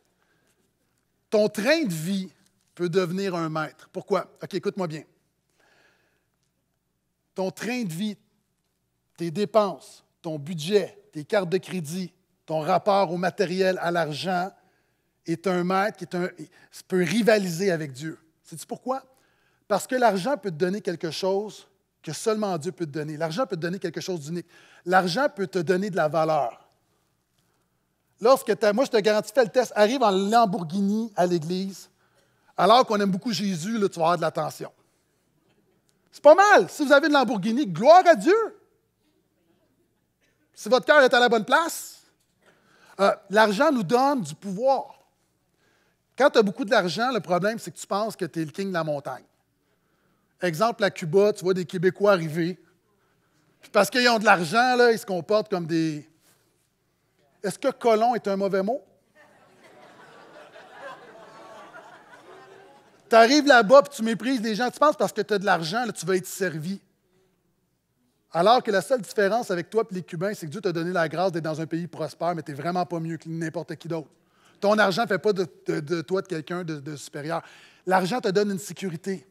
Ton train de vie peut devenir un maître. Pourquoi? OK, écoute-moi bien. Ton train de vie, tes dépenses, ton budget, tes cartes de crédit, ton rapport au matériel, à l'argent, est un maître qui est un, peut rivaliser avec Dieu. Sais-tu pourquoi? Parce que l'argent peut te donner quelque chose que seulement Dieu peut te donner. L'argent peut te donner quelque chose d'unique. L'argent peut te donner de la valeur. Lorsque moi, je te garantis, fais le test, arrive en Lamborghini à l'église, alors qu'on aime beaucoup Jésus, là, tu vas avoir de l'attention. C'est pas mal. Si vous avez une Lamborghini, gloire à Dieu. Si votre cœur est à la bonne place, euh, l'argent nous donne du pouvoir. Quand tu as beaucoup d'argent, le problème, c'est que tu penses que tu es le king de la montagne. Exemple, à Cuba, tu vois des Québécois arriver. parce qu'ils ont de l'argent, là, ils se comportent comme des. Est-ce que colon est un mauvais mot? tu arrives là-bas et tu méprises les gens. Tu penses parce que tu as de l'argent, tu vas être servi. Alors que la seule différence avec toi et les Cubains, c'est que Dieu t'a donné la grâce d'être dans un pays prospère, mais tu n'es vraiment pas mieux que n'importe qui d'autre. Ton argent ne fait pas de, toi de quelqu'un de, de supérieur. L'argent te donne une sécurité.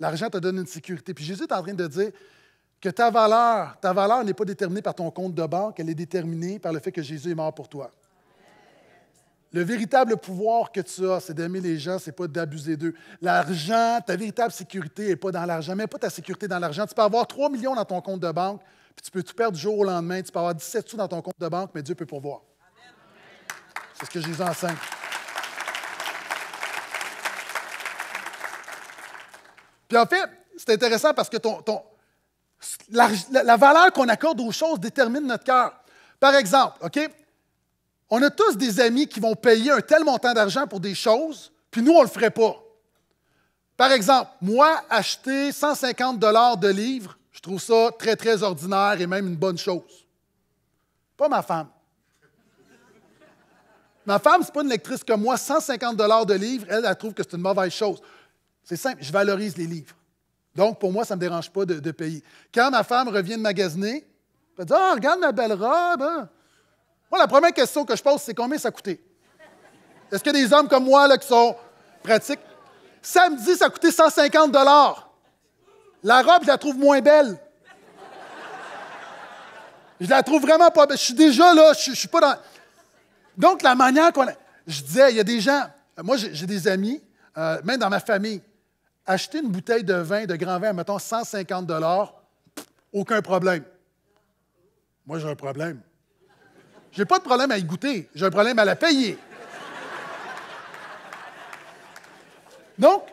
L'argent te donne une sécurité. Puis Jésus est en train de dire que ta valeur, ta valeur n'est pas déterminée par ton compte de banque, elle est déterminée par le fait que Jésus est mort pour toi. Le véritable pouvoir que tu as, c'est d'aimer les gens, c'est pas d'abuser d'eux. L'argent, ta véritable sécurité n'est pas dans l'argent, mais pas ta sécurité dans l'argent. Tu peux avoir 3 millions dans ton compte de banque, puis tu peux tout perdre du jour au lendemain. Tu peux avoir 17 sous dans ton compte de banque, mais Dieu peut pourvoir. C'est ce que en enseigne. Puis en fait, c'est intéressant parce que ton, la, la, valeur qu'on accorde aux choses détermine notre cœur. Par exemple, OK? On a tous des amis qui vont payer un tel montant d'argent pour des choses, puis nous, on ne le ferait pas. Par exemple, moi, acheter 150 dollars de livres, je trouve ça très, très ordinaire et même une bonne chose. Pas ma femme. Ma femme, c'est pas une lectrice comme moi. 150 dollars de livres, elle, elle trouve que c'est une mauvaise chose. C'est simple, je valorise les livres. Donc, pour moi, ça ne me dérange pas de, payer. Quand ma femme revient de magasiner, elle dit Ah, oh, regarde ma belle robe. Hein. Moi, la première question que je pose, c'est combien ça coûtait? Est-ce qu'il y a des hommes comme moi qui sont pratiques? Samedi, ça coûtait 150 La robe, je la trouve moins belle. Je la trouve vraiment pas belle. Je suis déjà là, je, suis pas dans. Donc, la manière qu'on a. Je disais, il y a des gens. Euh, moi, j'ai des amis, euh, même dans ma famille, acheter une bouteille de vin, de grand vin, mettons 150 aucun problème. Moi, j'ai un problème. J'ai pas de problème à y goûter, j'ai un problème à la payer. Donc,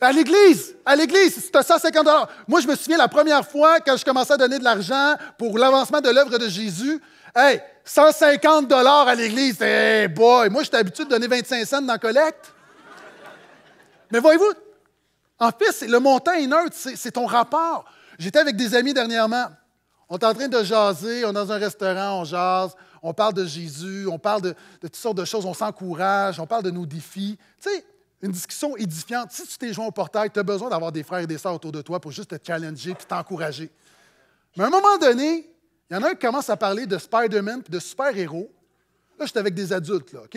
à l'église, à l'église, c'était 150 dollars. Moi, je me souviens la première fois quand je commençais à donner de l'argent pour l'avancement de l'œuvre de Jésus. Hey, 150 dollars à l'église, hey boy, moi j'étais habitué de donner 25 cents dans collecte. Mais voyez-vous, en fait, le montant est neutre, c'est ton rapport. J'étais avec des amis dernièrement. On est en train de jaser, on est dans un restaurant, on jase, on parle de Jésus, on parle de, toutes sortes de choses, on s'encourage, on parle de nos défis. Tu sais, une discussion édifiante. Si tu t'es joint au portail, tu as besoin d'avoir des frères et des sœurs autour de toi pour juste te challenger puis t'encourager. Mais à un moment donné, il y en a un qui commence à parler de Spider-Man et de super-héros. Là, j'étais avec des adultes, là, OK?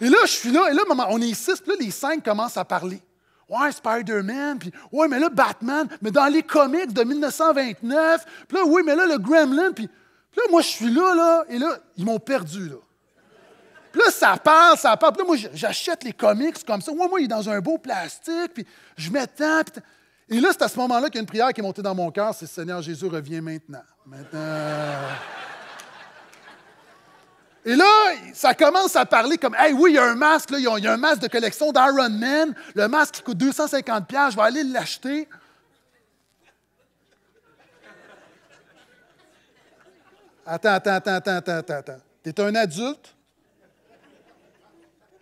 Et là, je suis là, et là, on est six, puis là, les cinq commencent à parler. Ouais, Spider-Man, puis ouais, mais là, Batman, mais dans les comics de 1929, puis là, oui, mais là, le Gremlin, puis, là, moi, je suis là, là, et là, ils m'ont perdu, là. Puis là, ça parle, ça parle. Puis là, moi, j'achète les comics comme ça. Ouais, moi, il est dans un beau plastique, puis je m'étends. Et là, c'est à ce moment-là qu'il y a une prière qui est montée dans mon cœur, c'est Seigneur Jésus, reviens maintenant. Maintenant. Et là, ça commence à parler comme Hey, oui, il y a un masque, là, il y a un masque de collection d'Iron Man, le masque qui coûte 250$, je vais aller l'acheter. Attends, attends, attends, attends, attends, attends, attends. T'es un adulte?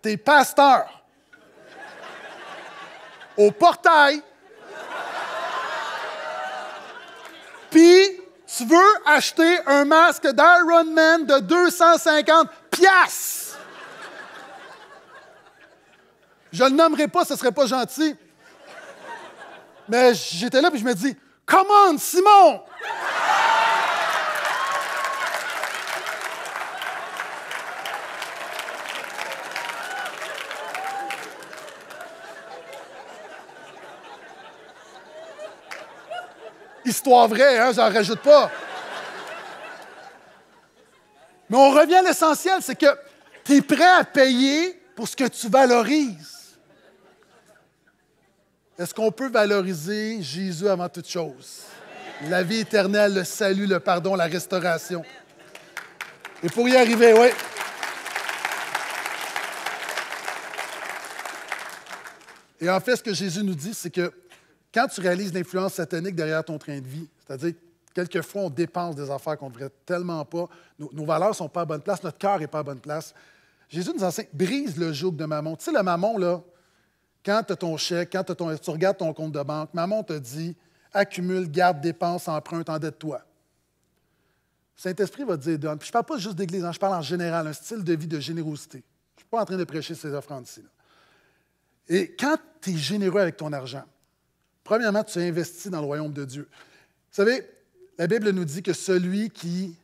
T'es pasteur. Au portail. Puis, tu veux acheter un masque d'Iron Man de 250 « Yes! » Je le nommerai pas, ce serait pas gentil. Mais j'étais là, puis je me dis, commande, Simon! Histoire vraie, hein, j'en rajoute pas. Mais on revient à l'essentiel, c'est que tu es prêt à payer pour ce que tu valorises. Est-ce qu'on peut valoriser Jésus avant toute chose? La vie éternelle, le salut, le pardon, la restauration. Et pour y arriver, oui. Et en fait, ce que Jésus nous dit, c'est que quand tu réalises l'influence satanique derrière ton train de vie, c'est-à-dire Quelquefois, on dépense des affaires qu'on ne devrait tellement pas. Nos, valeurs ne sont pas à bonne place, notre cœur n'est pas à bonne place. Jésus nous enseigne, brise le joug de mammon. Tu sais, le mammon, là, quand tu as ton chèque, quand as ton, tu regardes ton compte de banque, maman te dit, accumule, garde, dépense, emprunte, endette-toi. Saint-Esprit va dire, donne. je ne parle pas juste d'église, hein, je parle en général, un style de vie de générosité. Je ne suis pas en train de prêcher ces offrandes ci Et quand tu es généreux avec ton argent, premièrement, tu investis dans le royaume de Dieu. Vous savez, la Bible nous dit que celui qui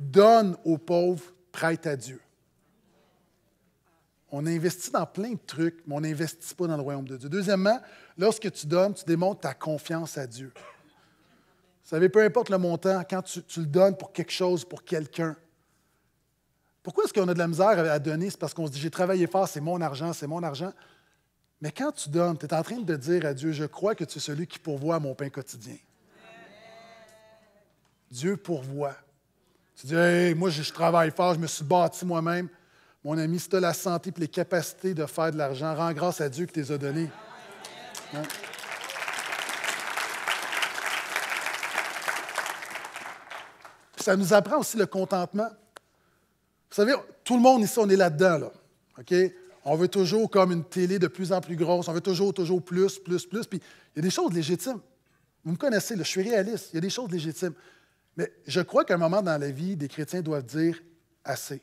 donne aux pauvres prête à Dieu. On investit dans plein de trucs, mais on n'investit pas dans le royaume de Dieu. Deuxièmement, lorsque tu donnes, tu démontres ta confiance à Dieu. Vous savez, peu importe le montant, quand tu, le donnes pour quelque chose, pour quelqu'un, pourquoi est-ce qu'on a de la misère à donner? C'est parce qu'on se dit, j'ai travaillé fort, c'est mon argent, c'est mon argent. Mais quand tu donnes, tu es en train de dire à Dieu, je crois que tu es celui qui pourvoit mon pain quotidien. Dieu pourvoit. Tu dis, moi, je travaille fort, je me suis bâti moi-même. Mon ami, si tu as la santé et les capacités de faire de l'argent, rends grâce à Dieu qui les a donnés. Ça nous apprend aussi le contentement. Vous savez, tout le monde ici, on est là-dedans. On veut toujours comme une télé de plus en plus grosse. On veut toujours, toujours plus, plus, plus. Puis il y a des choses légitimes. Vous me connaissez, je suis réaliste. Il y a des choses légitimes. Mais je crois qu'à un moment dans la vie, des chrétiens doivent dire assez.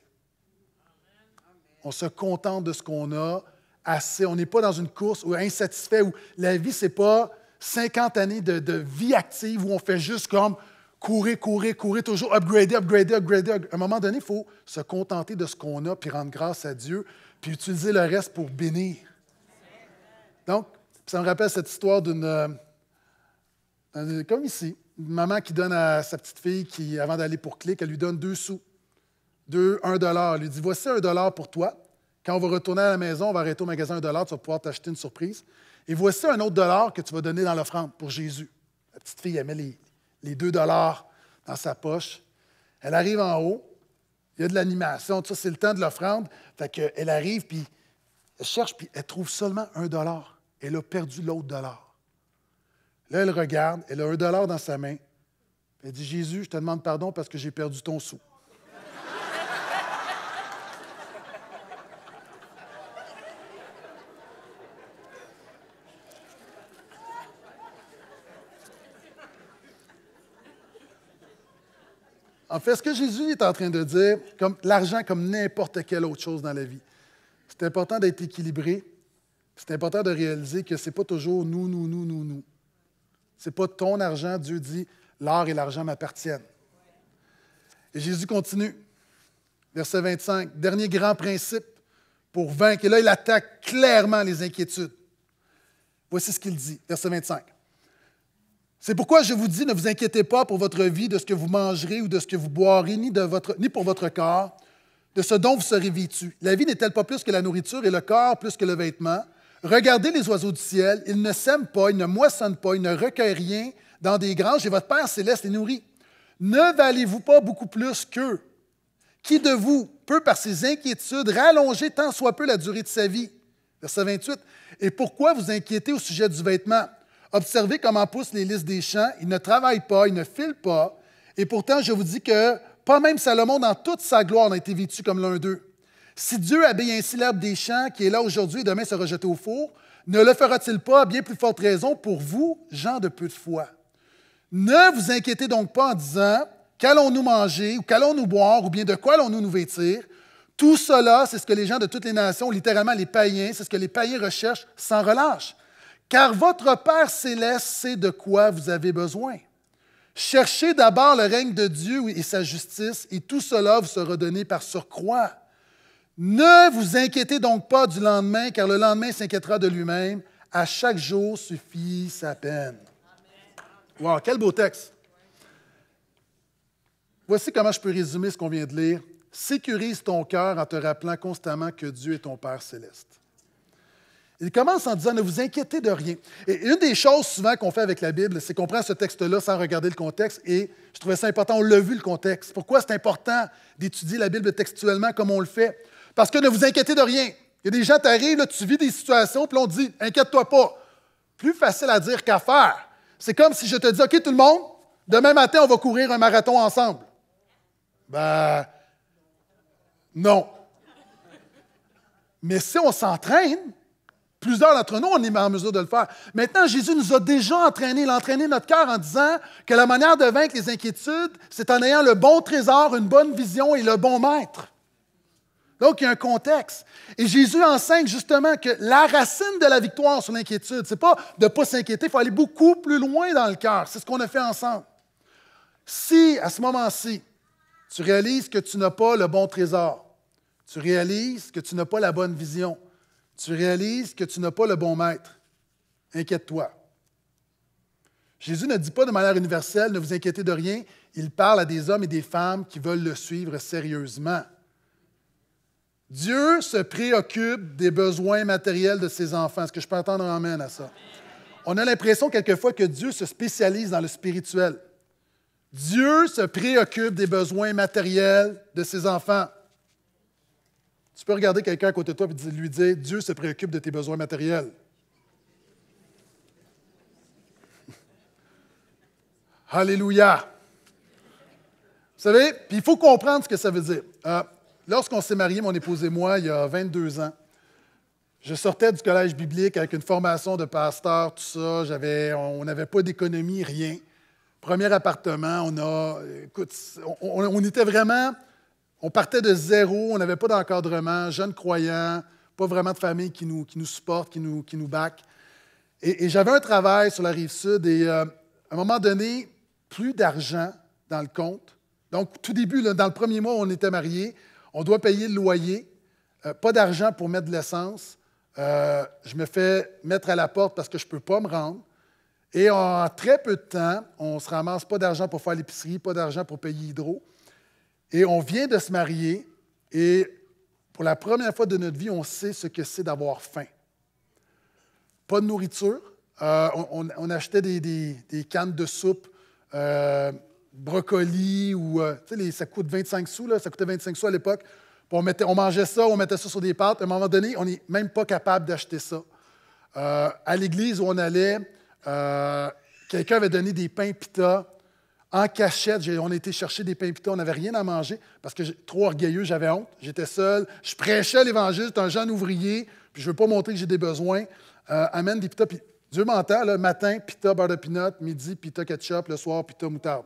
On se contente de ce qu'on a, assez. On n'est pas dans une course ou insatisfait où la vie, ce n'est pas 50 années de, vie active où on fait juste comme courir, courir, courir, toujours upgrader, upgrader, upgrader. À un moment donné, il faut se contenter de ce qu'on a puis rendre grâce à Dieu puis utiliser le reste pour bénir. Donc, ça me rappelle cette histoire d'une. Euh, comme ici, maman qui donne à sa petite fille, qui, avant d'aller pour clic, elle lui donne deux sous, deux, un dollar. Elle lui dit Voici un dollar pour toi. Quand on va retourner à la maison, on va arrêter au magasin un dollar, tu vas pouvoir t'acheter une surprise. Et voici un autre dollar que tu vas donner dans l'offrande pour Jésus. La petite fille, elle met les, deux dollars dans sa poche. Elle arrive en haut. Il y a de l'animation, ça, c'est le temps de l'offrande. Fait qu'elle arrive, puis elle cherche, puis elle trouve seulement un dollar. Elle a perdu l'autre dollar. Là, elle regarde, elle a un dollar dans sa main. Elle dit Jésus, je te demande pardon parce que j'ai perdu ton sou. En fait, ce que Jésus est en train de dire, comme l'argent comme n'importe quelle autre chose dans la vie, c'est important d'être équilibré. C'est important de réaliser que ce n'est pas toujours nous, nous, nous, nous, nous n'est pas ton argent. Dieu dit, l'or et l'argent m'appartiennent. Et Jésus continue. Verset 25, dernier grand principe pour vaincre. Et là, il attaque clairement les inquiétudes. Voici ce qu'il dit, verset 25. C'est pourquoi je vous dis, ne vous inquiétez pas pour votre vie, de ce que vous mangerez ou de ce que vous boirez, ni, votre, ni pour votre corps, de ce dont vous serez vêtu. La vie n'est-elle pas plus que la nourriture et le corps plus que le vêtement? Regardez les oiseaux du ciel, ils ne sèment pas, ils ne moissonnent pas, ils ne recueillent rien dans des granges, et votre Père céleste les nourrit. Ne valez-vous pas beaucoup plus qu'eux? Qui de vous peut, par ses inquiétudes, rallonger tant soit peu la durée de sa vie? Verset 28. Et pourquoi vous inquiétez au sujet du vêtement? Observez comment poussent les listes des champs. Ils ne travaillent pas, ils ne filent pas. Et pourtant, je vous dis que pas même Salomon, dans toute sa gloire, n'a été vêtu comme l'un d'eux. Si Dieu habille ainsi l'herbe des champs qui est là aujourd'hui et demain se rejeter au four, ne le fera-t-il pas à bien plus forte raison pour vous, gens de peu de foi? Ne vous inquiétez donc pas en disant Qu'allons-nous manger ou qu'allons-nous boire ou bien de quoi allons-nous nous vêtir? Tout cela, c'est ce que les gens de toutes les nations, littéralement les païens, c'est ce que les païens recherchent sans relâche. Car votre Père céleste sait de quoi vous avez besoin. Cherchez d'abord le règne de Dieu et sa justice, et tout cela vous sera donné par surcroît. Ne vous inquiétez donc pas du lendemain, car le lendemain s'inquiétera de lui-même. À chaque jour suffit sa peine. Wow, quel beau texte! Voici comment je peux résumer ce qu'on vient de lire. Sécurise ton cœur en te rappelant constamment que Dieu est ton Père céleste. Il commence en disant, ne vous inquiétez de rien. Et une des choses souvent qu'on fait avec la Bible, c'est qu'on prend ce texte-là sans regarder le contexte, et je trouvais ça important, on l'a vu le contexte. Pourquoi c'est important d'étudier la Bible textuellement comme on le fait? Parce que ne vous inquiétez de rien. Il y a des gens, tu là, tu vis des situations, puis on te dit, inquiète-toi pas. Plus facile à dire qu'à faire. C'est comme si je te dis, OK, tout le monde, demain matin, on va courir un marathon ensemble. Ben, non. Mais si on s'entraîne, plusieurs d'entre nous, on est en mesure de le faire. Maintenant, Jésus nous a déjà entraînés, il a entraîné notre cœur en disant que la manière de vaincre les inquiétudes, c'est en ayant le bon trésor, une bonne vision et le bon maître. Donc, il y a un contexte. Et Jésus enseigne justement que la racine de la victoire sur l'inquiétude, n'est pas de ne pas s'inquiéter, il faut aller beaucoup plus loin dans le cœur. C'est ce qu'on a fait ensemble. Si, à ce moment-ci, tu réalises que tu n'as pas le bon trésor, tu réalises que tu n'as pas la bonne vision, tu réalises que tu n'as pas le bon maître, inquiète-toi. Jésus ne dit pas de manière universelle, ne vous inquiétez de rien, il parle à des hommes et des femmes qui veulent le suivre sérieusement. Dieu se préoccupe des besoins matériels de ses enfants. Est-ce que je peux entendre un amène à ça? On a l'impression quelquefois que Dieu se spécialise dans le spirituel. Dieu se préoccupe des besoins matériels de ses enfants. Tu peux regarder quelqu'un à côté de toi et lui dire Dieu se préoccupe de tes besoins matériels. Alléluia. Vous savez, puis il faut comprendre ce que ça veut dire. Euh, Lorsqu'on s'est mariés, mon épouse et moi, il y a 22 ans, je sortais du collège biblique avec une formation de pasteur, tout ça. on n'avait pas d'économie, rien. Premier appartement, on a. Écoute, on, était vraiment. On partait de zéro, on n'avait pas d'encadrement, jeunes croyants, pas vraiment de famille qui nous, qui supporte, qui nous, qui back. Et, j'avais un travail sur la rive sud et euh, à un moment donné, plus d'argent dans le compte. Donc, tout début, dans le premier mois, on était mariés on doit payer le loyer, euh, pas d'argent pour mettre de l'essence, euh, je me fais mettre à la porte parce que je ne peux pas me rendre. Et en très peu de temps, on se ramasse pas d'argent pour faire l'épicerie, pas d'argent pour payer Hydro. Et on vient de se marier et pour la première fois de notre vie, on sait ce que c'est d'avoir faim. Pas de nourriture. Euh, on, achetait des, cannes de soupe brocoli ou, euh, ça coûte 25 sous, là, ça coûtait 25 sous à l'époque. On, mangeait ça, on mettait ça sur des pâtes. À un moment donné, on n'est même pas capable d'acheter ça. Euh, à l'église où on allait, euh, quelqu'un avait donné des pains pita en cachette. On était chercher des pains pita, on n'avait rien à manger parce que trop orgueilleux, j'avais honte. J'étais seul. Je prêchais l'Évangile, j'étais un jeune ouvrier, puis je ne veux pas montrer que j'ai des besoins. Euh, amène des pita. Puis Dieu m'entend, le matin, pita, beurre de peanut, midi, pita ketchup, le soir, pita moutarde.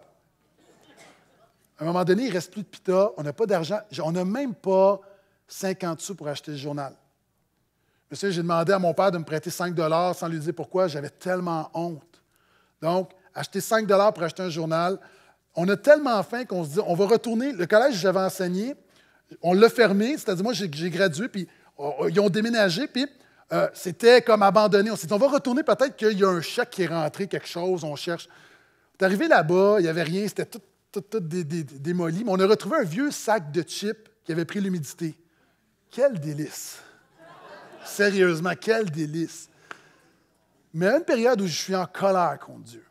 À un moment donné, il ne reste plus de pita, on n'a pas d'argent, on n'a même pas 50 sous pour acheter le journal. Monsieur, j'ai demandé à mon père de me prêter 5 dollars sans lui dire pourquoi, j'avais tellement honte. Donc, acheter 5 dollars pour acheter un journal, on a tellement faim qu'on se dit, on va retourner. Le collège où j'avais enseigné, on l'a fermé, c'est-à-dire moi, j'ai gradué, puis oh, oh, ils ont déménagé, puis euh, c'était comme abandonné. On s'est dit, on va retourner, peut-être qu'il y a un chèque qui est rentré, quelque chose, on cherche. On est arrivé là-bas, il n'y avait rien, c'était tout tout, démoli. Mais on a retrouvé un vieux sac de chips qui avait pris l'humidité. Quel délice! Sérieusement, quel délice! Mais à une période où je suis en colère contre Dieu.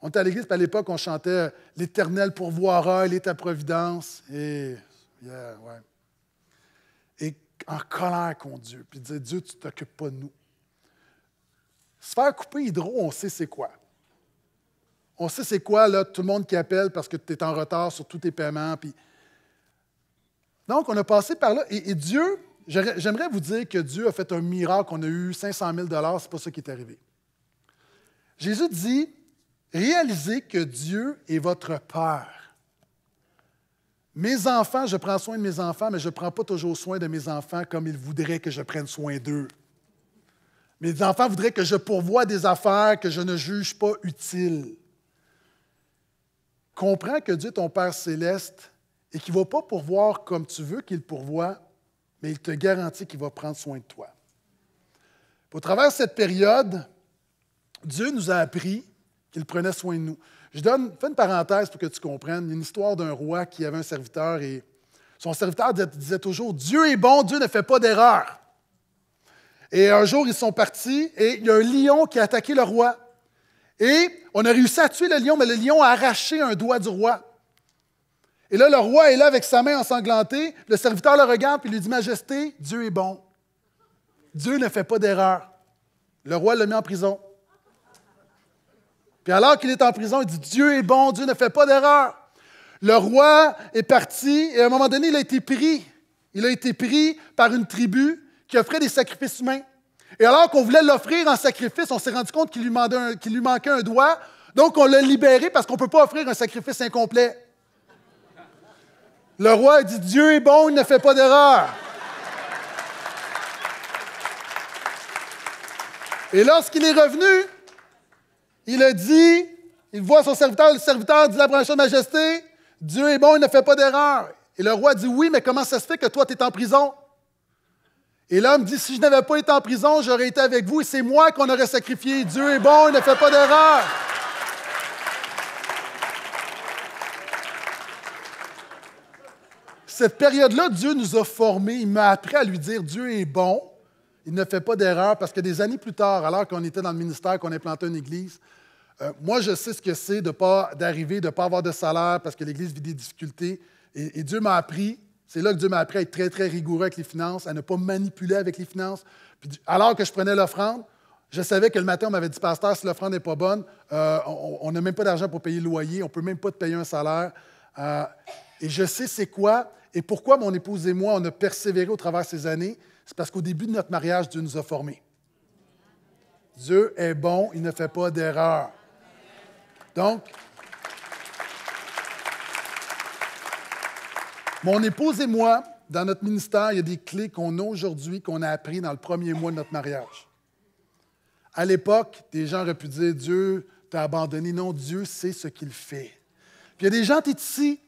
On était à l'église, puis à l'époque, on chantait L'Éternel pourvoira, il est ta providence. Et, ouais. Et en colère contre Dieu, puis il disait « Dieu, tu t'occupes pas de nous. Se faire couper hydro, on sait c'est quoi. On sait c'est quoi, là, tout le monde qui appelle parce que tu es en retard sur tous tes paiements. Puis... Donc, on a passé par là. Et, Dieu, j'aimerais vous dire que Dieu a fait un miracle. On a eu 500 000 c'est pas ça qui est arrivé. Jésus dit Réalisez que Dieu est votre Père. Mes enfants, je prends soin de mes enfants, mais je ne prends pas toujours soin de mes enfants comme ils voudraient que je prenne soin d'eux. Mes enfants voudraient que je pourvoie des affaires que je ne juge pas utiles comprends que Dieu, ton Père céleste, et qu'il ne va pas pourvoir comme tu veux qu'il pourvoie, mais il te garantit qu'il va prendre soin de toi. Au travers de cette période, Dieu nous a appris qu'il prenait soin de nous. Je donne, fais une parenthèse pour que tu comprennes. Il y a une histoire d'un roi qui avait un serviteur et son serviteur disait toujours Dieu est bon, Dieu ne fait pas d'erreur. Et un jour, ils sont partis et il y a un lion qui a attaqué le roi. Et on a réussi à tuer le lion, mais le lion a arraché un doigt du roi. Et là, le roi est là avec sa main ensanglantée. Le serviteur le regarde et lui dit Majesté, Dieu est bon. Dieu ne fait pas d'erreur. Le roi le met en prison. Puis alors qu'il est en prison, il dit Dieu est bon, Dieu ne fait pas d'erreur. Le roi est parti et à un moment donné, il a été pris. Il a été pris par une tribu qui offrait des sacrifices humains. Et alors qu'on voulait l'offrir en sacrifice, on s'est rendu compte qu'il lui, manquait un doigt. Donc on l'a libéré parce qu'on ne peut pas offrir un sacrifice incomplet. Le roi a dit Dieu est bon, il ne fait pas d'erreur. Et lorsqu'il est revenu, il a dit il voit son serviteur, le serviteur dit la branche de majesté Dieu est bon, il ne fait pas d'erreur. Et le roi dit Oui, mais comment ça se fait que toi, tu es en prison et l'homme dit, si je n'avais pas été en prison, j'aurais été avec vous et c'est moi qu'on aurait sacrifié. Dieu est bon, il ne fait pas d'erreur. Cette période-là, Dieu nous a formés. Il m'a appris à lui dire, Dieu est bon, il ne fait pas d'erreur. Parce que des années plus tard, alors qu'on était dans le ministère, qu'on a planté une église, euh, moi, je sais ce que c'est de pas d'arriver, de ne pas avoir de salaire parce que l'Église vit des difficultés. et Dieu m'a appris c'est là que Dieu m'a appris à être très, très rigoureux avec les finances, à ne pas manipuler avec les finances. alors que je prenais l'offrande, je savais que le matin, on m'avait dit, pasteur, si l'offrande n'est pas bonne, euh, on n'a même pas d'argent pour payer le loyer, on ne peut même pas te payer un salaire. Euh, et je sais c'est quoi et pourquoi mon épouse et moi, on a persévéré au travers ces années. C'est parce qu'au début de notre mariage, Dieu nous a formés. Dieu est bon, il ne fait pas d'erreurs. Donc, Mon épouse et moi, dans notre ministère, il y a des clés qu'on a aujourd'hui, qu'on a appris dans le premier mois de notre mariage. À l'époque, des gens auraient pu dire Dieu t'a abandonné. Non, Dieu sait ce qu'il fait. Puis il y a des gens, qui es ici.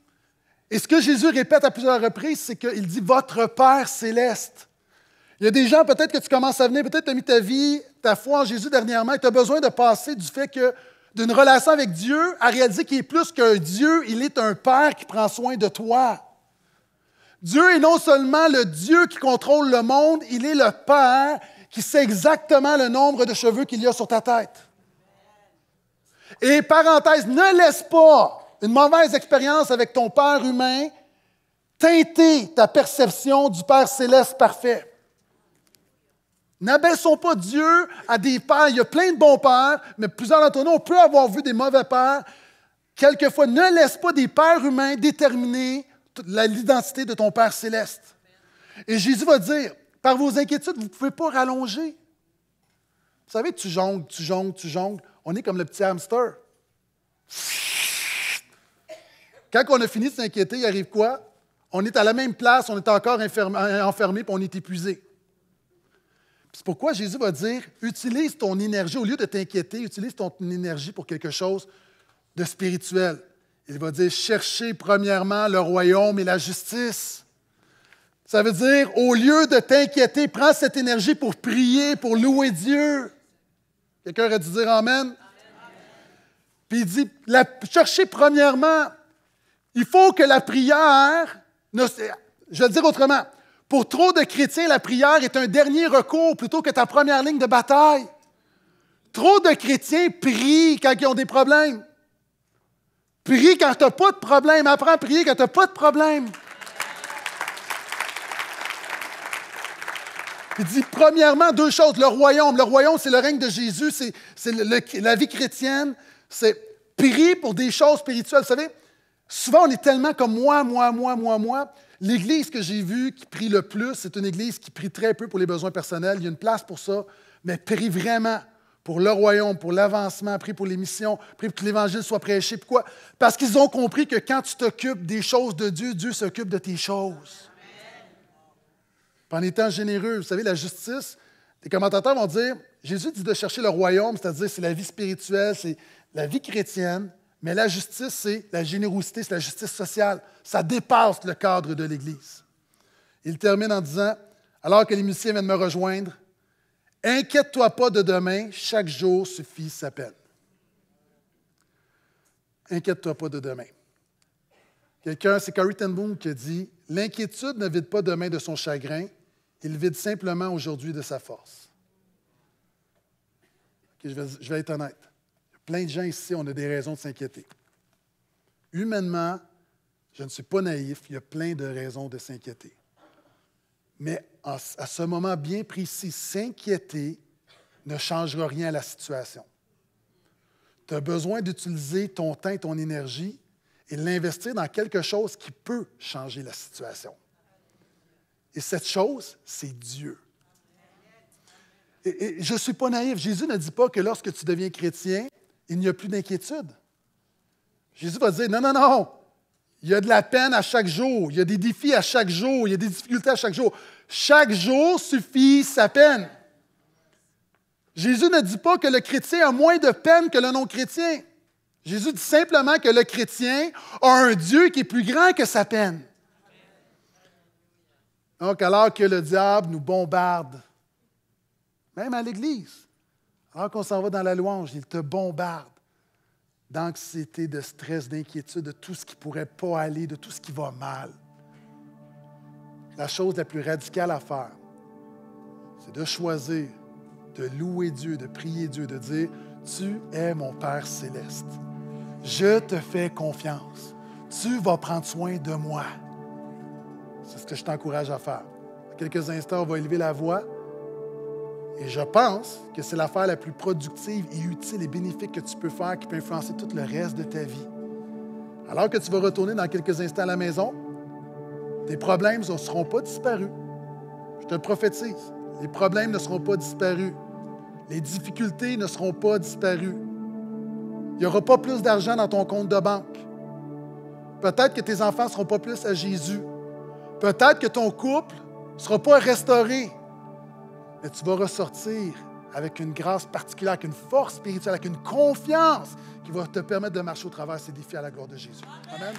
Et ce que Jésus répète à plusieurs reprises, c'est qu'il dit Votre Père céleste. Il y a des gens, peut-être que tu commences à venir, peut-être que tu as mis ta vie, ta foi en Jésus dernièrement, et tu as besoin de passer du fait que d'une relation avec Dieu à réaliser qu'il est plus qu'un Dieu, il est un Père qui prend soin de toi. Dieu est non seulement le Dieu qui contrôle le monde, il est le Père qui sait exactement le nombre de cheveux qu'il y a sur ta tête. Et parenthèse, ne laisse pas une mauvaise expérience avec ton Père humain teinter ta perception du Père céleste parfait. N'abaissons pas Dieu à des pères. Il y a plein de bons pères, mais plusieurs d'entre nous, on peut avoir vu des mauvais pères. Quelquefois, ne laisse pas des pères humains déterminer l'identité de ton Père céleste. Et Jésus va dire, par vos inquiétudes, vous ne pouvez pas rallonger. Vous savez, tu jongles, tu jongles, tu jongles. On est comme le petit hamster. Quand on a fini de s'inquiéter, il arrive quoi? On est à la même place, on est encore enfermé, on est épuisé. C'est pourquoi Jésus va dire, utilise ton énergie, au lieu de t'inquiéter, utilise ton énergie pour quelque chose de spirituel. Il va dire, cherchez premièrement le royaume et la justice. Ça veut dire, au lieu de t'inquiéter, prends cette énergie pour prier, pour louer Dieu. Quelqu'un aurait dû dire Amen. Puis il dit, cherchez premièrement. Il faut que la prière, ne, je vais le dire autrement, pour trop de chrétiens, la prière est un dernier recours plutôt que ta première ligne de bataille. Trop de chrétiens prient quand ils ont des problèmes. Prie quand tu n'as pas de problème. Apprends à prier quand tu n'as pas de problème. Il dit premièrement deux choses. Le royaume. Le royaume, c'est le règne de Jésus. C'est la vie chrétienne. C'est prier pour des choses spirituelles. Vous savez, souvent, on est tellement comme moi, moi, moi, moi, moi. L'église que j'ai vue qui prie le plus, c'est une église qui prie très peu pour les besoins personnels. Il y a une place pour ça, mais prie vraiment pour le royaume, pour l'avancement, prie pour les missions, prie pour que l'Évangile soit prêché. Pourquoi? Parce qu'ils ont compris que quand tu t'occupes des choses de Dieu, Dieu s'occupe de tes choses. en étant généreux, vous savez, la justice, les commentateurs vont dire, Jésus dit de chercher le royaume, c'est-à-dire c'est la vie spirituelle, c'est la vie chrétienne, mais la justice, c'est la générosité, c'est la justice sociale. Ça dépasse le cadre de l'Église. Il termine en disant, alors que les musiciens viennent me rejoindre, Inquiète-toi pas de demain, chaque jour suffit sa peine. Inquiète-toi pas de demain. Quelqu'un, c'est Carrie Ten Boom qui dit L'inquiétude ne vide pas demain de son chagrin, il vide simplement aujourd'hui de sa force. je, vais, je vais être honnête. Il y a plein de gens ici, on a des raisons de s'inquiéter. Humainement, je ne suis pas naïf, il y a plein de raisons de s'inquiéter mais à ce moment bien précis, s'inquiéter ne changera rien à la situation. Tu as besoin d'utiliser ton temps et ton énergie et l'investir dans quelque chose qui peut changer la situation. Et cette chose, c'est Dieu. Et, je ne suis pas naïf. Jésus ne dit pas que lorsque tu deviens chrétien, il n'y a plus d'inquiétude. Jésus va dire, non, non, non, il y a de la peine à chaque jour, il y a des défis à chaque jour, il y a des difficultés à chaque jour. Chaque jour suffit sa peine. Jésus ne dit pas que le chrétien a moins de peine que le non-chrétien. Jésus dit simplement que le chrétien a un Dieu qui est plus grand que sa peine. Donc, alors que le diable nous bombarde, même à l'Église, alors qu'on s'en va dans la louange, il te bombarde d'anxiété, de stress, d'inquiétude, de tout ce qui pourrait pas aller, de tout ce qui va mal. La chose la plus radicale à faire, c'est de choisir de louer Dieu, de prier Dieu, de dire, Tu es mon Père céleste. Je te fais confiance. Tu vas prendre soin de moi. C'est ce que je t'encourage à faire. À quelques instants, on va élever la voix. Et je pense que c'est l'affaire la plus productive et utile et bénéfique que tu peux faire qui peut influencer tout le reste de ta vie. Alors que tu vas retourner dans quelques instants à la maison, tes problèmes ne seront pas disparus. Je te le prophétise. Les problèmes ne seront pas disparus. Les difficultés ne seront pas disparues. Il n'y aura pas plus d'argent dans ton compte de banque. Peut-être que tes enfants ne seront pas plus à Jésus. Peut-être que ton couple ne sera pas restauré mais tu vas ressortir avec une grâce particulière, avec une force spirituelle, avec une confiance qui va te permettre de marcher au travers de ces défis à la gloire de Jésus. Amen.